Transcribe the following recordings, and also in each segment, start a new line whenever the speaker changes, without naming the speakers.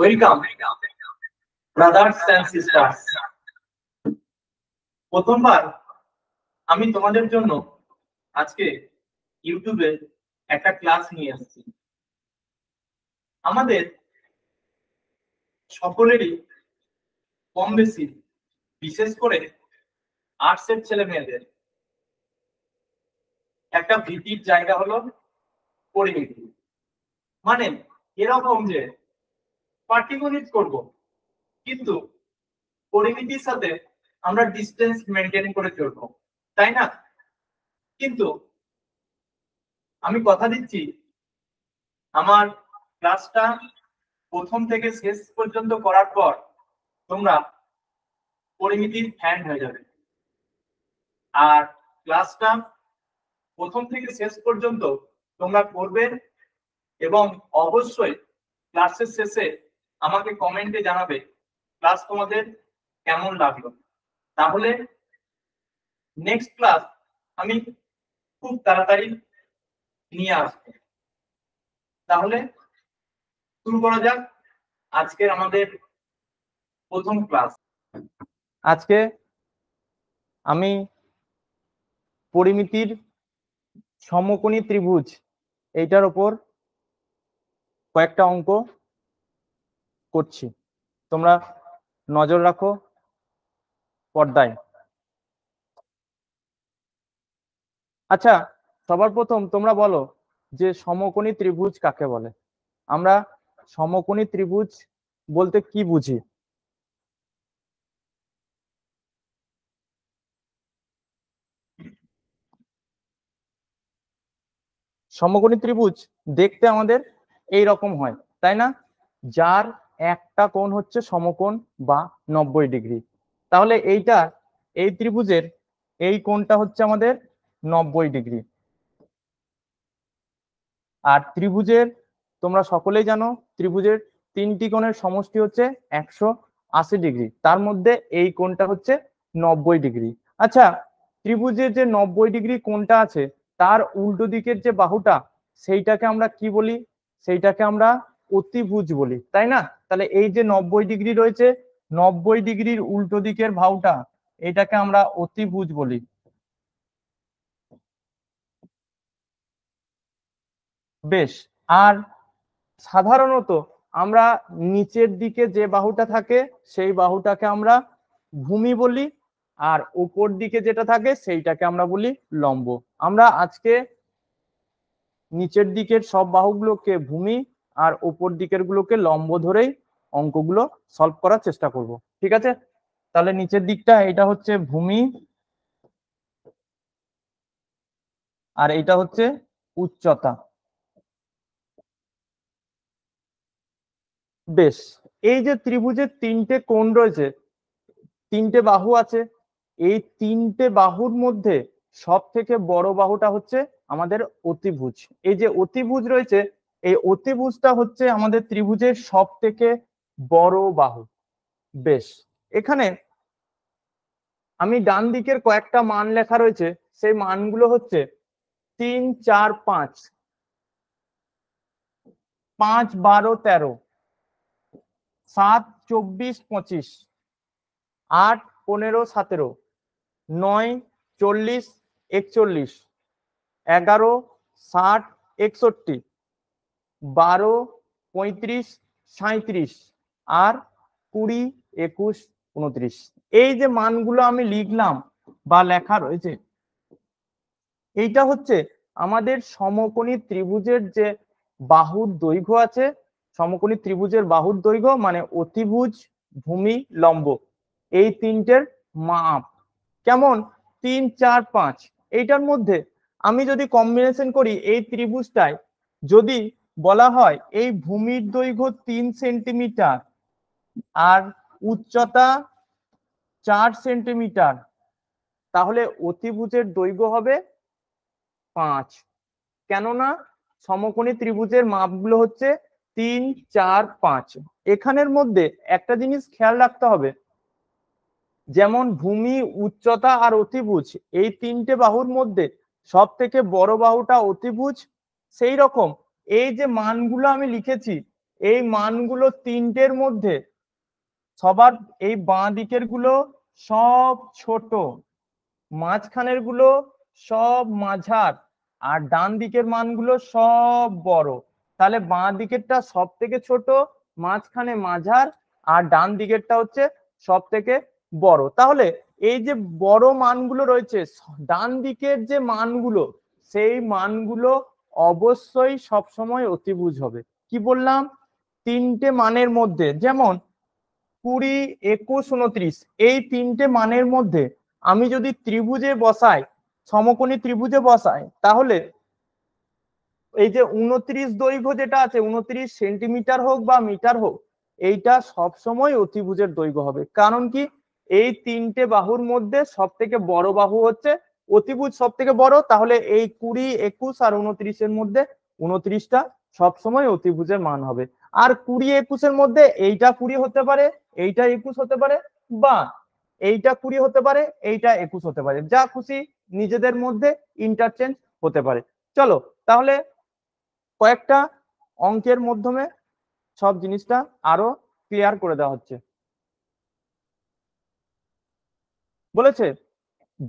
Welcome brothers and sisters প্রথমবার আমি তোমাদের জন্য আজকে ইউটিউবে একটা ক্লাস নিয়ে আসছি আমাদের সকলেরই কম বেশি বিশেষ করে আর্টসের ছেলে মেয়েদের একটা ভীতির জায়গা হলো পরিমিতি মানে এরকম যে পাটিগণিত করব কিন্তু পরিমিতির সাথে আমরা ডিস্টেন্স মেনটেন করে চলব তাই না কিন্তু আমি কথা দিচ্ছি আমার ক্লাসটা প্রথম থেকে শেষ পর্যন্ত করার পর তোমরা পরিমিতির ফ্যান হয়ে যাবে আর ক্লাসটা প্রথম থেকে শেষ পর্যন্ত তোমরা করবে এবং অবশ্যই ক্লাসের শেষে আমাকে কমেন্টে জানাবে ক্লাস তোমাদের কেমন লাগলো তাহলে নেক্সট ক্লাস আমি খুব তাড়াতাড়ি নিয়ে আসব তাহলে শুরু করা যাক আজকের আমাদের প্রথম ক্লাস আজকে আমি পরিমিতির সমকোণী ত্রিভুজ এইটার ওপর কয়েকটা অঙ্ক করছি তোমরা নজর রাখো পর্দায় আচ্ছা সবার প্রথম তোমরা বলো যে সমকোণী ত্রিভুজ কাকে বলে আমরা সমকোণী ত্রিভুজ বলতে কি বুঝি সমকোণী ত্রিভুজ দেখতে আমাদের এই রকম হয় তাই না যার একটা কোণ হচ্ছে সমকোণ বা নব্বই ডিগ্রি তাহলে এইটা এই ত্রিভুজের এই কোণটা হচ্ছে আমাদের নব্বই ডিগ্রি আর ত্রিভুজের তোমরা সকলেই জানো ত্রিভুজের তিনটি কোণের সমষ্টি হচ্ছে একশো আশি ডিগ্রি তার মধ্যে এই কোণটা হচ্ছে নব্বই ডিগ্রি আচ্ছা ত্রিভুজের যে নব্বই ডিগ্রি কোণটা আছে তার উল্টো দিকের যে বাহুটা সেইটাকে আমরা কি বলি সেইটাকে আমরা অতিভুজ বলি তাই না তাহলে এই যে নব্বই ডিগ্রি রয়েছে নব্বই ডিগ্রির উল্টো দিকের ভাউটা এটাকে আমরা অতিভুজ বলি বেশ আর সাধারণত আমরা নিচের দিকে যে বাহুটা থাকে সেই বাহুটাকে আমরা ভূমি বলি আর ওপর দিকে যেটা থাকে সেইটাকে আমরা বলি লম্ব আমরা আজকে নিচের দিকের সব বাহুগুলোকে ভূমি আর ওপর দিকের গুলোকে লম্ব ধরেই অঙ্কগুলো সলভ করার চেষ্টা করব ঠিক আছে তাহলে নিচের দিকটা এটা হচ্ছে ভূমি আর এটা হচ্ছে উচ্চতা বেশ এই যে ত্রিভুজের তিনটে কোণ রয়েছে তিনটে বাহু আছে এই তিনটে বাহুর মধ্যে সব থেকে বড় বাহুটা হচ্ছে আমাদের অতিভুজ এই যে অতিভুজ রয়েছে এই অতিভুজটা হচ্ছে আমাদের ত্রিভুজের সব থেকে বড় বাহু বেশ এখানে আমি ডান দিকের কয়েকটা মান লেখা রয়েছে সেই মানগুলো হচ্ছে তিন চার পাঁচ পাঁচ বারো তেরো সাত চব্বিশ পঁচিশ আট পনেরো সতেরো নয় চল্লিশ একচল্লিশ এগারো ষাট একষট্টি বারো পঁয়ত্রিশ সাঁত্রিশ আর কুড়ি একুশ উনত্রিশ এই যে মানগুলো আমি লিখলাম বা লেখা রয়েছে এইটা হচ্ছে আমাদের সমকোণী ত্রিভুজের যে বাহুর দৈর্ঘ্য আছে সমকোণী ত্রিভুজের বাহুর দৈর্ঘ্য মানে অতিভুজ ভূমি লম্ব এই তিনটের মাপ কেমন তিন চার পাঁচ এইটার মধ্যে আমি যদি কম্বিনেশন করি এই ত্রিভুজটায় যদি বলা হয় এই ভূমির দৈর্ঘ্য তিন সেন্টিমিটার আর উচ্চতা চার সেন্টিমিটার তাহলে অতিভুজের দৈর্ঘ্য হবে পাঁচ কেননা সমকোণী ত্রিভুজের মাপগুলো হচ্ছে তিন চার পাঁচ এখানের মধ্যে একটা জিনিস খেয়াল রাখতে হবে যেমন ভূমি উচ্চতা আর অতিভুজ এই তিনটে বাহুর মধ্যে সব থেকে বড় বাহুটা অতিভুজ সেই রকম এই যে মানগুলো আমি লিখেছি এই মানগুলো তিনটের মধ্যে সবার এই বাঁ দিকের গুলো সব ছোট মাঝখানের গুলো সব মাঝার আর ডান দিকের মানগুলো সব বড় তাহলে বাঁ দিকেরটা সব থেকে ছোট মাঝখানে মাঝার আর ডান দিকেরটা হচ্ছে সব থেকে বড় তাহলে এই যে বড় মানগুলো রয়েছে ডান দিকের যে মানগুলো সেই মানগুলো অবশ্যই সবসময় অতিভুজ হবে কি বললাম তিনটে মানের মধ্যে যেমন কুড়ি একুশ উনত্রিশ এই তিনটে মানের মধ্যে আমি যদি ত্রিভুজে বসাই সমকোণী ত্রিভুজে বসাই তাহলে এই যে উনত্রিশ দৈর্ঘ্য যেটা আছে উনত্রিশ সেন্টিমিটার হোক বা মিটার হোক এইটা সবসময় অতিভুজের দৈর্ঘ্য হবে কারণ কি এই তিনটে বাহুর মধ্যে সব থেকে বড় বাহু হচ্ছে অতিভুজ সব থেকে বড় তাহলে এই কুড়ি একুশ আর উনত্রিশের মধ্যে উনত্রিশটা সবসময় অতিভুজের মান হবে আর কুড়ি একুশের মধ্যে এইটা কুড়ি হতে পারে এইটা একুশ হতে পারে বা এইটা কুড়ি হতে পারে এইটা একুশ হতে পারে যা খুশি নিজেদের মধ্যে ইন্টারচেঞ্জ হতে পারে চলো তাহলে কয়েকটা অঙ্কের মাধ্যমে সব জিনিসটা আরো ক্লিয়ার করে দেওয়া হচ্ছে বলেছে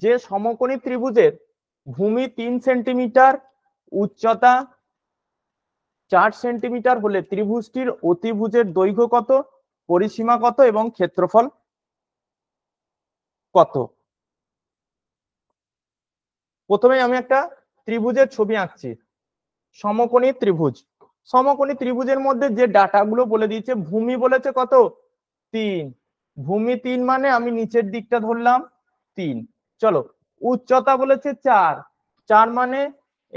যে সমকোণী ত্রিভুজের ভূমি তিন সেন্টিমিটার উচ্চতা চার সেন্টিমিটার হলে ত্রিভুজটির অতিভুজের দৈর্ঘ্য কত পরিসীমা কত এবং ক্ষেত্রফল কত প্রথমে আমি একটা ত্রিভুজের ছবি আঁকছি সমকোণী ত্রিভুজ সমকোণী ত্রিভুজের মধ্যে যে ডাটাগুলো বলে দিয়েছে ভূমি বলেছে কত তিন ভূমি তিন মানে আমি নিচের দিকটা ধরলাম তিন চলো উচ্চতা বলেছে চার চার মানে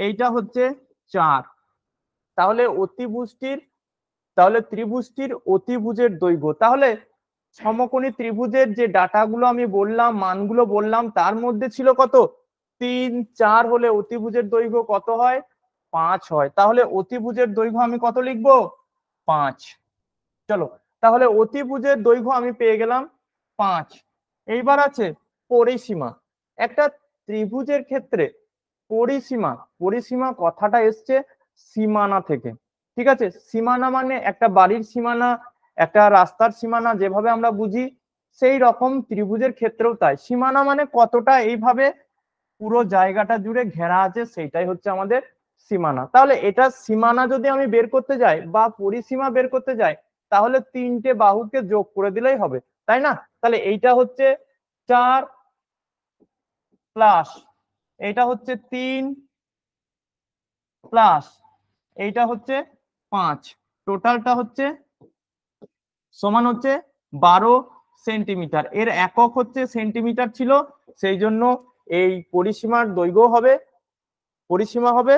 এইটা হচ্ছে চার তাহলে অতিবুষ্টির তাহলে ত্রিভুজটির অতিভুজের দৈর্ঘ্য তাহলে সমকোণী ত্রিভুজের যে ডাটাগুলো আমি বললাম মানগুলো বললাম তার মধ্যে ছিল কত তিন চার হলে অতিভুজের দৈর্ঘ্য কত হয় পাঁচ হয় তাহলে অতিভুজের দৈর্ঘ্য আমি কত লিখব পাঁচ চলো তাহলে অতিভুজের দৈর্ঘ্য আমি পেয়ে গেলাম পাঁচ এইবার আছে পরিসীমা একটা ত্রিভুজের ক্ষেত্রে পরিসীমা পরিসীমা কথাটা এসছে সীমানা থেকে ঠিক আছে সীমানা মানে একটা বাড়ির সীমানা একটা রাস্তার সীমানা যেভাবে আমরা বুঝি সেই রকম ত্রিভুজের ক্ষেত্রেও তাই সীমানা মানে কতটা এইভাবে পুরো জায়গাটা জুড়ে ঘেরা আছে সেইটাই হচ্ছে আমাদের সীমানা তাহলে এটা সীমানা যদি আমি বের করতে যাই বা পরিসীমা বের করতে যাই তাহলে তিনটে বাহুকে যোগ করে দিলেই হবে তাই না তাহলে এইটা হচ্ছে চার প্লাস এটা হচ্ছে তিন প্লাস এইটা হচ্ছে পাঁচ টোটালটা হচ্ছে সমান হচ্ছে বারো সেন্টিমিটার এর একক হচ্ছে সেন্টিমিটার ছিল সেই জন্য এই পরিসীমার দৈর্ঘ্য হবে পরিসীমা হবে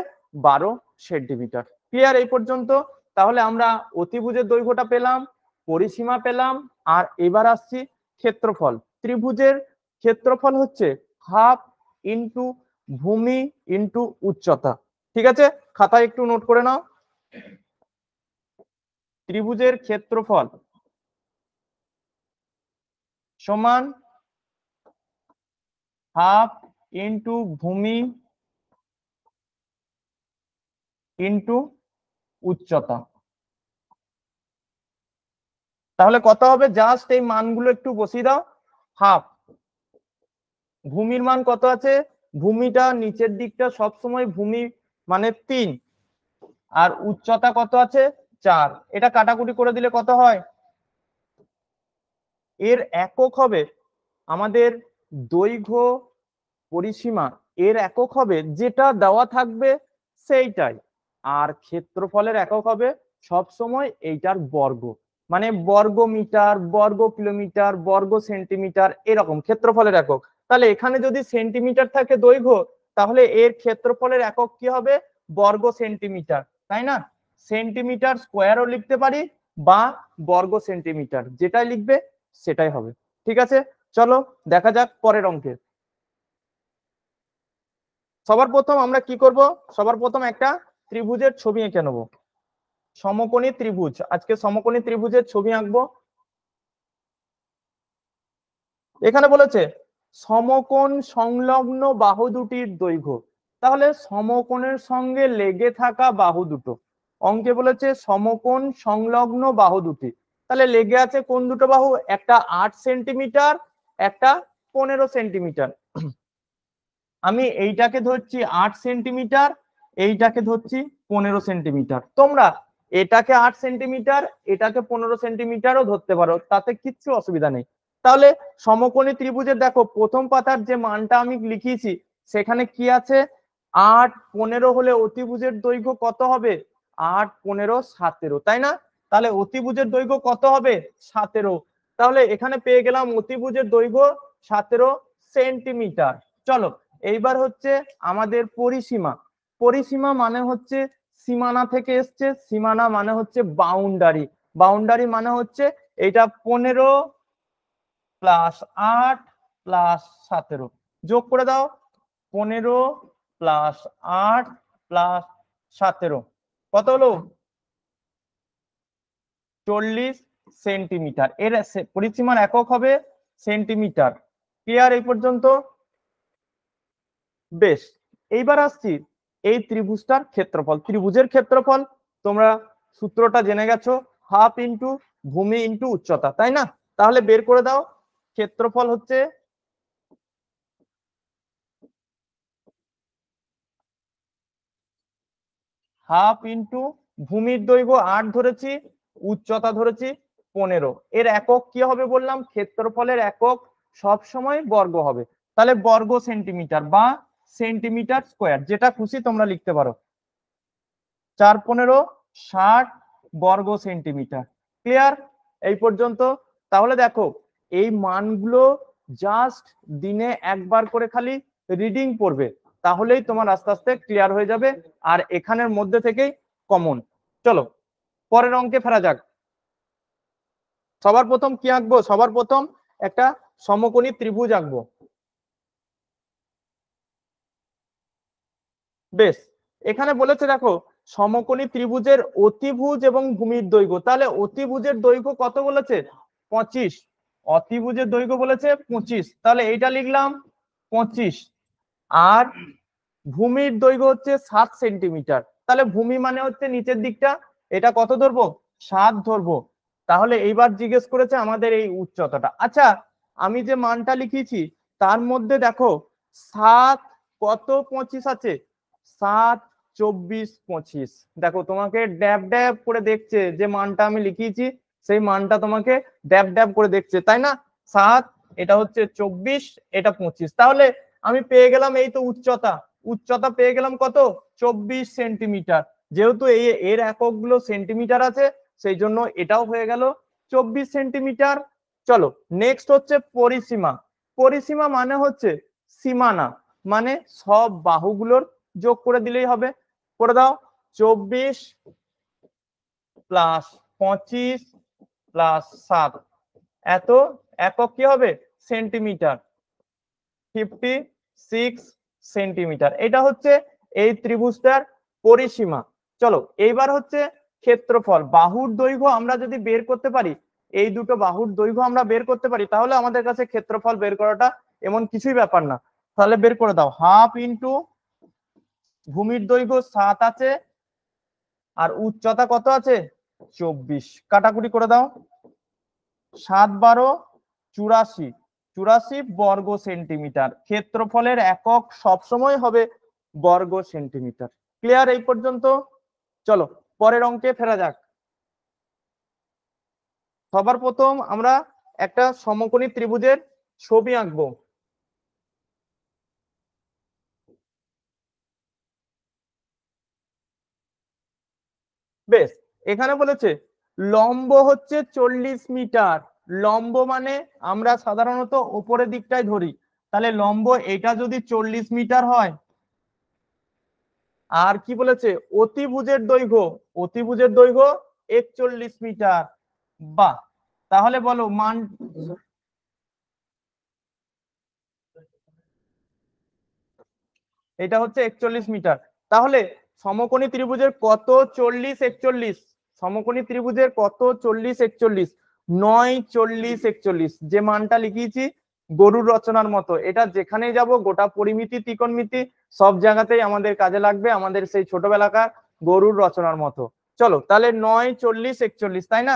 বারো সেন্টিমিটার ক্লিয়ার এই পর্যন্ত তাহলে আমরা অতিভুজের দৈর্ঘ্যটা পেলাম পরিসীমা পেলাম আর এবার আসছি ক্ষেত্রফল ত্রিভুজের ক্ষেত্রফল হচ্ছে হাফ ইন্টু ভূমি ইন্টু উচ্চতা ঠিক আছে খাতায় একটু নোট করে নাও ত্রিভুজের ক্ষেত্রফল সমান হাফ ইন্টু ভূমি ইন্টু উচ্চতা তাহলে কত হবে জাস্ট এই মানগুলো একটু বসিয়ে দাও হাফ ভূমির মান কত আছে ভূমিটা নিচের দিকটা সবসময় ভূমি মানে তিন আর উচ্চতা কত আছে চার এটা কাটাকুটি করে দিলে কত হয় এর একক হবে আমাদের দৈর্ঘ্য পরিসীমা এর একক হবে যেটা দেওয়া থাকবে সেইটাই আর ক্ষেত্রফলের একক হবে সবসময় এইটার বর্গ মানে বর্গ মিটার বর্গ কিলোমিটার বর্গ সেন্টিমিটার এরকম ক্ষেত্রফলের একক তাহলে এখানে যদি সেন্টিমিটার থাকে দৈর্ঘ্য তাহলে এর ক্ষেত্রফলের একক কি হবে বর্গ সেন্টিমিটার তাই না সেন্টিমিটার স্কোয়ারও লিখতে পারি বা বর্গ সেন্টিমিটার যেটাই লিখবে সেটাই হবে ঠিক আছে চলো দেখা যাক পরের অঙ্কে সবার প্রথম আমরা কি করব সবার প্রথম একটা ত্রিভুজের ছবি এঁকে নেব সমকোণী ত্রিভুজ আজকে সমকোণী ত্রিভুজের ছবি আঁকবো এখানে বলেছে সমকোণ সংলগ্ন বাহু দুটির দৈর্ঘ্য তাহলে সমকোণের সঙ্গে লেগে থাকা বাহু দুটো অঙ্কে বলেছে সমকোণ সংলগ্ন বাহু দুটি তাহলে লেগে আছে কোন দুটো বাহু একটা আট সেন্টিমিটার একটা পনেরো সেন্টিমিটার আমি এইটাকে ধরছি আট সেন্টিমিটার এইটাকে ধরছি পনেরো সেন্টিমিটার তোমরা এটাকে আট সেন্টিমিটার এটাকে পনেরো সেন্টিমিটারও ধরতে পারো তাতে কিচ্ছু অসুবিধা নেই তাহলে সমকোণী ত্রিভুজের দেখো প্রথম পাতার যে মানটা আমি লিখিয়েছি সেখানে কি আছে আট পনেরো হলে অতিভুজের দৈর্ঘ্য কত হবে আট পনেরো সতেরো তাই না তাহলে অতিভুজের দৈর্ঘ্য কত হবে সতেরো তাহলে এখানে পেয়ে গেলাম অতিভুজের দৈর্ঘ্য সতেরো সেন্টিমিটার চলো এইবার হচ্ছে আমাদের পরিসীমা পরিসীমা মানে হচ্ছে সীমানা থেকে এসছে সীমানা মানে হচ্ছে বাউন্ডারি বাউন্ডারি মানে হচ্ছে এটা পনেরো প্লাস আট প্লাস সতেরো যোগ করে দাও পনেরো প্লাস আট প্লাস সতেরো কত হলো চল্লিশ সেন্টিমিটার এর পরিসীমার একক হবে সেন্টিমিটার ক্লিয়ার এই পর্যন্ত বেশ এইবার আসছি এই ত্রিভুজটার ক্ষেত্রফল ত্রিভুজের ক্ষেত্রফল তোমরা সূত্রটা জেনে গেছো হাফ ইন্টু ভূমি ইন্টু উচ্চতা তাই না তাহলে বের করে দাও ক্ষেত্রফল হচ্ছে হাফ ইন্টু ভূমির দৈর্ঘ্য আট ধরেছি উচ্চতা ধরেছি পনেরো এর একক কি হবে বললাম ক্ষেত্রফলের একক সব সময় বর্গ হবে তাহলে বর্গ সেন্টিমিটার বা সেন্টিমিটার স্কোয়ার যেটা খুশি তোমরা লিখতে পারো চার পনেরো ষাট বর্গ সেন্টিমিটার ক্লিয়ার এই পর্যন্ত তাহলে দেখো এই মানগুলো জাস্ট দিনে একবার করে খালি রিডিং পড়বে তাহলেই তোমার আস্তে আস্তে ক্লিয়ার হয়ে যাবে আর এখানের মধ্যে থেকেই কমন চলো পরের অঙ্কে ফেরা যাক সবার প্রথম কি আঁকবো সবার প্রথম একটা সমকোণী ত্রিভুজ আঁকবো বেশ এখানে বলেছে দেখো সমকোণী ত্রিভুজের অতিভুজ এবং ভূমির দৈর্ঘ্য তাহলে অতিভুজের দৈর্ঘ্য কত বলেছে পঁচিশ অতিভুজের দৈর্ঘ্য বলেছে পঁচিশ তাহলে এইটা লিখলাম পঁচিশ আর ভূমির দৈর্ঘ্য হচ্ছে সাত সেন্টিমিটার তাহলে ভূমি মানে হচ্ছে নিচের দিকটা এটা কত ধরবো সাত ধরবো তাহলে এইবার জিজ্ঞেস করেছে আমাদের এই উচ্চতাটা আচ্ছা আমি যে মানটা লিখিয়েছি তার মধ্যে দেখো সাত কত পঁচিশ আছে সাত চব্বিশ পঁচিশ দেখো তোমাকে ড্যাব ড্যাব করে দেখছে যে মানটা আমি লিখিয়েছি সেই মানটা তোমাকে ড্যাব ড্যাব করে দেখছে তাই না সাত এটা হচ্ছে চব্বিশ এটা পঁচিশ তাহলে আমি পেয়ে গেলাম এই তো উচ্চতা উচ্চতা পেয়ে গেলাম কত চব্বিশ সেন্টিমিটার যেহেতু এই এর এককগুলো সেন্টিমিটার আছে সেই জন্য এটাও হয়ে গেল চব্বিশ সেন্টিমিটার চলো নেক্সট হচ্ছে পরিসীমা পরিসীমা মানে হচ্ছে সীমানা মানে সব বাহুগুলোর যোগ করে দিলেই হবে করে দাও চব্বিশ প্লাস পঁচিশ প্লাস সাত এত একক কি হবে সেন্টিমিটার ফিফটি সিক্স সেন্টিমিটার এটা হচ্ছে এই ত্রিভুজটার পরিসীমা চলো এইবার হচ্ছে ক্ষেত্রফল বাহুর দৈর্ঘ্য আমরা যদি বের করতে পারি এই দুটো বাহুর দৈর্ঘ্য আমরা বের করতে পারি তাহলে আমাদের কাছে ক্ষেত্রফল বের করাটা এমন কিছুই ব্যাপার না তাহলে বের করে দাও হাফ ইন্টু ভূমির দৈর্ঘ্য সাত আছে আর উচ্চতা কত আছে চব্বিশ কাটাকুটি করে দাও সাত বারো চুরাশি চুরাশি বর্গ সেন্টিমিটার ক্ষেত্রফলের একক সবসময় হবে বর্গ সেন্টিমিটার ক্লিয়ার এই পর্যন্ত চলো পরের অঙ্কে ফেরা যাক সবার প্রথম আমরা একটা সমকোণী ত্রিভুজের ছবি আঁকবো এখানে বলেছে লম্ব হচ্ছে চল্লিশ মিটার লম্ব মানে আমরা সাধারণত ওপরের দিকটাই ধরি তাহলে লম্ব এটা যদি চল্লিশ মিটার হয় আর কি বলেছে অতিভুজের দৈর্ঘ্য অতিভুজের দৈর্ঘ্য একচল্লিশ মিটার বা তাহলে বলো মান এটা হচ্ছে একচল্লিশ মিটার তাহলে সমকোণী ত্রিভুজের কত চল্লিশ একচল্লিশ সমকোণী ত্রিভুজের কত চল্লিশ একচল্লিশ নয় চল্লিশ একচল্লিশ যে মানটা লিখিয়েছি গরুর রচনার মতো এটা যেখানেই যাব গোটা পরিমিতি ত্রিকোণমিতি সব জায়গাতেই আমাদের কাজে লাগবে আমাদের সেই ছোটবেলাকার গরুর রচনার মতো চলো তাহলে নয় চল্লিশ একচল্লিশ তাই না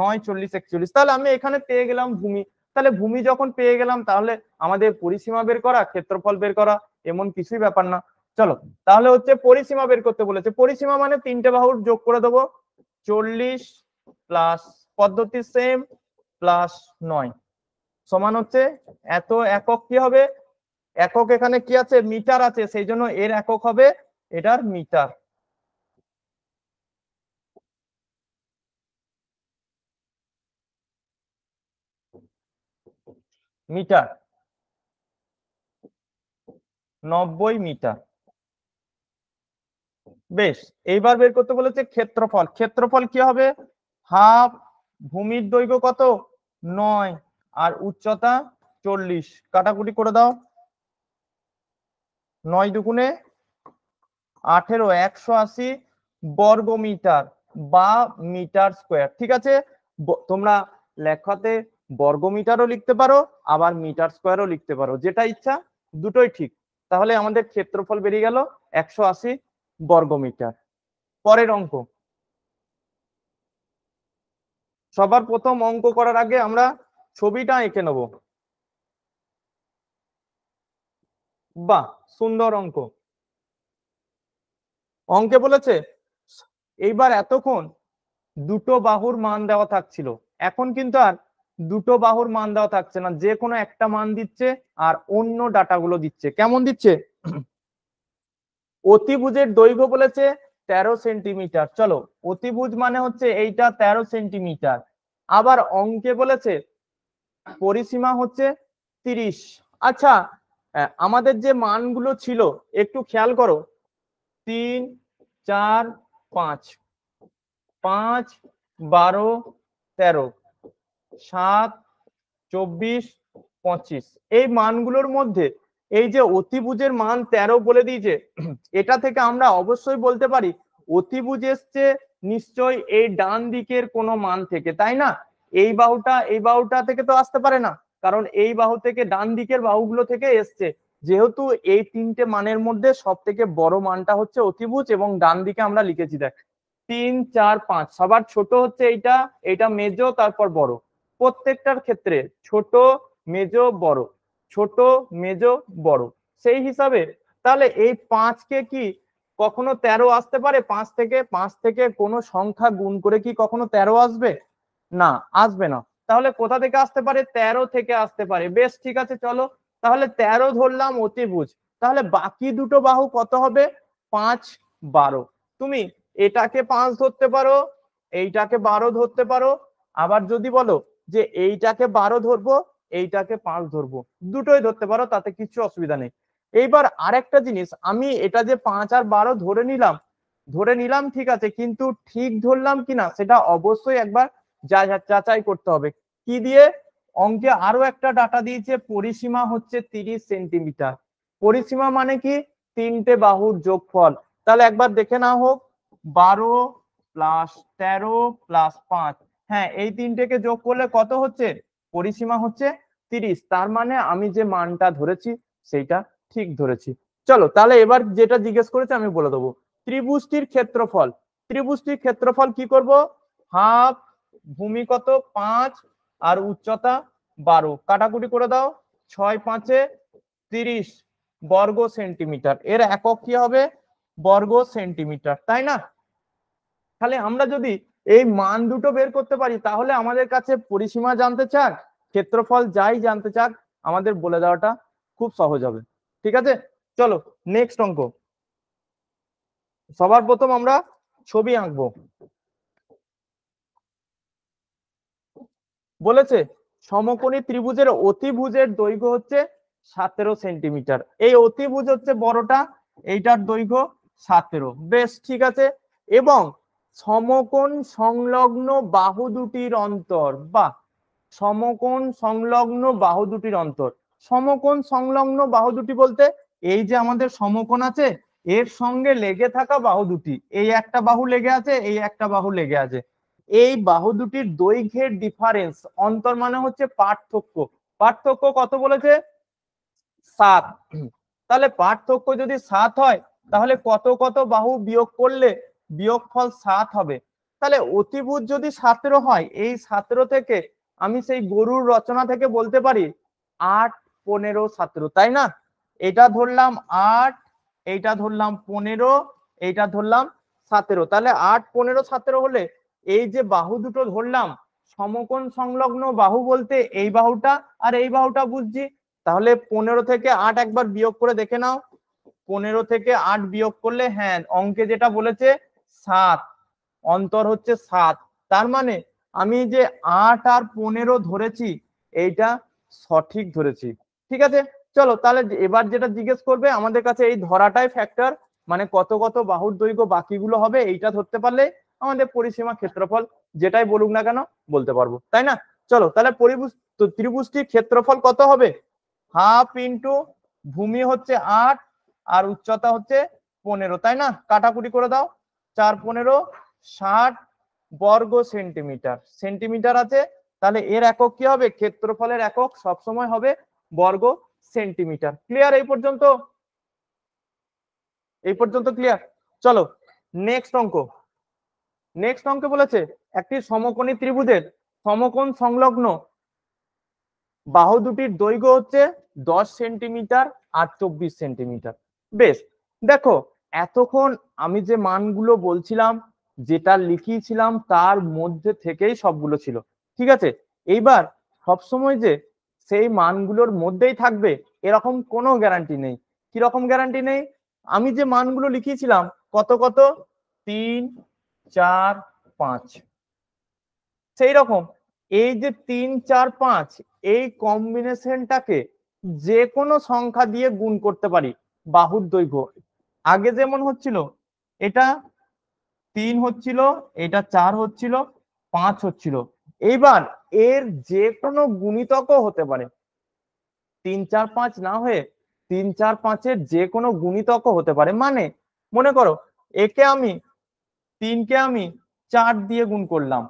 নয় চল্লিশ একচল্লিশ তাহলে আমি এখানে পেয়ে গেলাম ভূমি তাহলে ভূমি যখন পেয়ে গেলাম তাহলে আমাদের পরিসীমা বের করা ক্ষেত্রফল বের করা এমন কিছুই ব্যাপার না চলো তাহলে হচ্ছে পরিসীমা বের করতে বলেছে পরিসীমা মানে তিনটে বাহুর যোগ করে দেবো চল্লিশ প্লাস পদ্ধতি সেম প্লাস নয় সমান হচ্ছে এত একক কি হবে একক এখানে কি আছে মিটার আছে সেই জন্য এর একক হবে এটার মিটার মিটার নব্বই মিটার বেশ এইবার বের করতে বলেছে ক্ষেত্রফল ক্ষেত্রফল কি হবে হাফ ভূমির দৈর্ঘ্য কত নয় আর উচ্চতা চল্লিশ কাটাকুটি করে দাও নয় দুগুণে আঠেরো একশো আশি বর্গ মিটার বা মিটার স্কোয়ার ঠিক আছে তোমরা লেখাতে বর্গ মিটারও লিখতে পারো আবার মিটার স্কোয়ারও লিখতে পারো যেটা ইচ্ছা দুটোই ঠিক তাহলে আমাদের ক্ষেত্রফল বেরিয়ে গেল একশো আশি বর্গমিটার পরের অঙ্ক সবার প্রথম অঙ্ক করার আগে আমরা ছবিটা এঁকে নেব বা সুন্দর অঙ্ক অঙ্কে বলেছে এইবার এতক্ষণ দুটো বাহুর মান দেওয়া থাকছিল এখন কিন্তু আর দুটো বাহুর মান দেওয়া থাকছে না যে কোনো একটা মান দিচ্ছে আর অন্য ডাটাগুলো দিচ্ছে কেমন দিচ্ছে অতিভুজের দৈর্ঘ্য বলেছে তেরো সেন্টিমিটার চলো অতিভুজ মানে হচ্ছে এইটা তেরো সেন্টিমিটার আবার অঙ্কে বলেছে পরিসীমা হচ্ছে তিরিশ আচ্ছা আমাদের যে মানগুলো ছিল একটু খেয়াল করো তিন চার পাঁচ পাঁচ বারো তেরো সাত চব্বিশ পঁচিশ এই মানগুলোর মধ্যে এই যে অতিভুজের মান তেরো বলে দিয়েছে এটা থেকে আমরা অবশ্যই বলতে পারি অতিভুজ এসছে নিশ্চয় এই ডান দিকের কোনো মান থেকে তাই না এই বাহুটা এই বাহুটা থেকে তো আসতে পারে না কারণ এই বাহু থেকে ডান দিকের বাহুগুলো থেকে এসছে যেহেতু এই তিনটে মানের মধ্যে সব থেকে বড় মানটা হচ্ছে অতিভুজ এবং ডান দিকে আমরা লিখেছি দেখ তিন চার পাঁচ সবার ছোট হচ্ছে এইটা এটা মেজো তারপর বড় প্রত্যেকটার ক্ষেত্রে ছোট মেজো বড় ছোট মেজ বড় সেই হিসাবে তাহলে এই পাঁচকে কি কখনো তেরো আসতে পারে পাঁচ থেকে পাঁচ থেকে কোনো সংখ্যা গুণ করে কি কখনো তেরো আসবে না আসবে না তাহলে কোথা থেকে আসতে পারে তেরো থেকে আসতে পারে বেশ ঠিক আছে চলো তাহলে তেরো ধরলাম অতিভুজ তাহলে বাকি দুটো বাহু কত হবে পাঁচ বারো তুমি এটাকে পাঁচ ধরতে পারো এইটাকে বারো ধরতে পারো আবার যদি বলো যে এইটাকে বারো ধরবো এইটাকে পাঁচ ধরবো দুটোই ধরতে পারো তাতে কিছু অসুবিধা নেই এইবার আরেকটা জিনিস আমি এটা যে পাঁচ আর বারো ধরে নিলাম ধরে নিলাম ঠিক আছে কিন্তু ঠিক ধরলাম কিনা সেটা অবশ্যই একবার যা যাচাই করতে হবে কি দিয়ে অঙ্কে আরো একটা ডাটা দিয়েছে পরিসীমা হচ্ছে তিরিশ সেন্টিমিটার পরিসীমা মানে কি তিনটে বাহুর যোগফল তাহলে একবার দেখে না হোক বারো প্লাস তেরো প্লাস পাঁচ হ্যাঁ এই তিনটেকে যোগ করলে কত হচ্ছে পরিসীমা হচ্ছে তিরিশ তার মানে আমি যে মানটা ধরেছি সেইটা ঠিক ধরেছি চলো তাহলে এবার যেটা জিজ্ঞেস করেছে আমি বলে দেবো ত্রিভুজটির ক্ষেত্রফল ত্রিভুজটির ক্ষেত্রফল কি করব হাফ ভূমি কত পাঁচ আর উচ্চতা বারো কাটাকুটি করে দাও ছয় পাঁচে তিরিশ বর্গ সেন্টিমিটার এর একক কি হবে বর্গ সেন্টিমিটার তাই না তাহলে আমরা যদি এই মান দুটো বের করতে পারি তাহলে আমাদের কাছে পরিসীমা জানতে চাক ক্ষেত্রফল যাই জানতে চাক আমাদের বলে দেওয়াটা খুব সহজ হবে ঠিক আছে চলো নেক্সট অঙ্ক সবার প্রথম আমরা ছবি আঁকবো বলেছে সমকোণী ত্রিভুজের অতিভুজের দৈর্ঘ্য হচ্ছে সতেরো সেন্টিমিটার এই অতিভুজ হচ্ছে বড়টা এইটার দৈর্ঘ্য সতেরো বেশ ঠিক আছে এবং সমকোণ সংলগ্ন বাহু দুটির অন্তর বা সমকোণ সংলগ্ন বাহু দুটির অন্তর সমকোণ সংলগ্ন বাহু দুটি বলতে এই যে আমাদের সমকোণ আছে এর সঙ্গে লেগে থাকা বাহু দুটি এই একটা বাহু লেগে আছে এই একটা বাহু লেগে আছে এই বাহু দুটির দৈর্ঘ্যের ডিফারেন্স অন্তর মানে হচ্ছে পার্থক্য পার্থক্য কত বলেছে সাত তাহলে পার্থক্য যদি সাত হয় তাহলে কত কত বাহু বিয়োগ করলে বিয়োগফল সাত হবে তাহলে অতিভূত যদি সতেরো হয় এই সতেরো থেকে আমি সেই গরুর রচনা থেকে বলতে পারি আট পনেরো সতেরো তাই না এটা ধরলাম আট এইটা ধরলাম পনেরো এইটা ধরলাম সতেরো তাহলে আট পনেরো সতেরো হলে এই যে বাহু দুটো ধরলাম সমকোণ সংলগ্ন বাহু বলতে এই বাহুটা আর এই বাহুটা বুঝছি তাহলে পনেরো থেকে আট একবার বিয়োগ করে দেখে নাও পনেরো থেকে আট বিয়োগ করলে হ্যাঁ অঙ্কে যেটা বলেছে সাত অন্তর হচ্ছে সাত তার মানে আমি যে আট আর পনেরো ধরেছি এইটা সঠিক ধরেছি ঠিক আছে চলো তাহলে এবার যেটা জিজ্ঞেস করবে আমাদের কাছে এই ধরাটাই ফ্যাক্টর মানে কত কত বাহুর দৈর্ঘ্য বাকিগুলো হবে এইটা ধরতে পারলে আমাদের পরিসীমা ক্ষেত্রফল যেটাই বলুক না কেন বলতে পারবো তাই না চলো তাহলে পরিভুজ ত্রিভুজটির ক্ষেত্রফল কত হবে হাফ ইন্টু ভূমি হচ্ছে আট আর উচ্চতা হচ্ছে পনেরো তাই না কাটাকুটি করে দাও চার পনেরো ষাট বর্গ সেন্টিমিটার সেন্টিমিটার আছে তাহলে এর একক কি হবে ক্ষেত্রফলের একক সবসময় হবে বর্গ সেন্টিমিটার ক্লিয়ার এই পর্যন্ত এই পর্যন্ত ক্লিয়ার চলো নেক্সট অঙ্ক নেক্সট অঙ্কে বলেছে একটি সমকোণী ত্রিভুজের সমকোণ সংলগ্ন বাহু দুটির দৈর্ঘ্য হচ্ছে দশ সেন্টিমিটার আর চব্বিশ সেন্টিমিটার বেশ দেখো এতক্ষণ আমি যে মানগুলো বলছিলাম যেটা লিখিয়েছিলাম তার মধ্যে থেকেই সবগুলো ছিল ঠিক আছে এইবার সবসময় যে সেই মানগুলোর মধ্যেই থাকবে এরকম কোনো গ্যারান্টি নেই কিরকম গ্যারান্টি নেই আমি যে মানগুলো লিখিয়েছিলাম কত কত তিন চার পাঁচ সেই রকম এই যে তিন চার পাঁচ এই কম্বিনেশনটাকে যে কোনো সংখ্যা দিয়ে গুণ করতে পারি বাহুর দৈর্ঘ্য আগে যেমন হচ্ছিল এটা তিন হচ্ছিল এটা চার হচ্ছিল পাঁচ হচ্ছিল এইবার এর যে কোনো গুণিতক হতে পারে তিন চার পাঁচ না হয়ে তিন চার পাঁচের যে কোনো গুণিতক হতে পারে মানে মনে করো একে আমি তিনকে আমি চার দিয়ে গুণ করলাম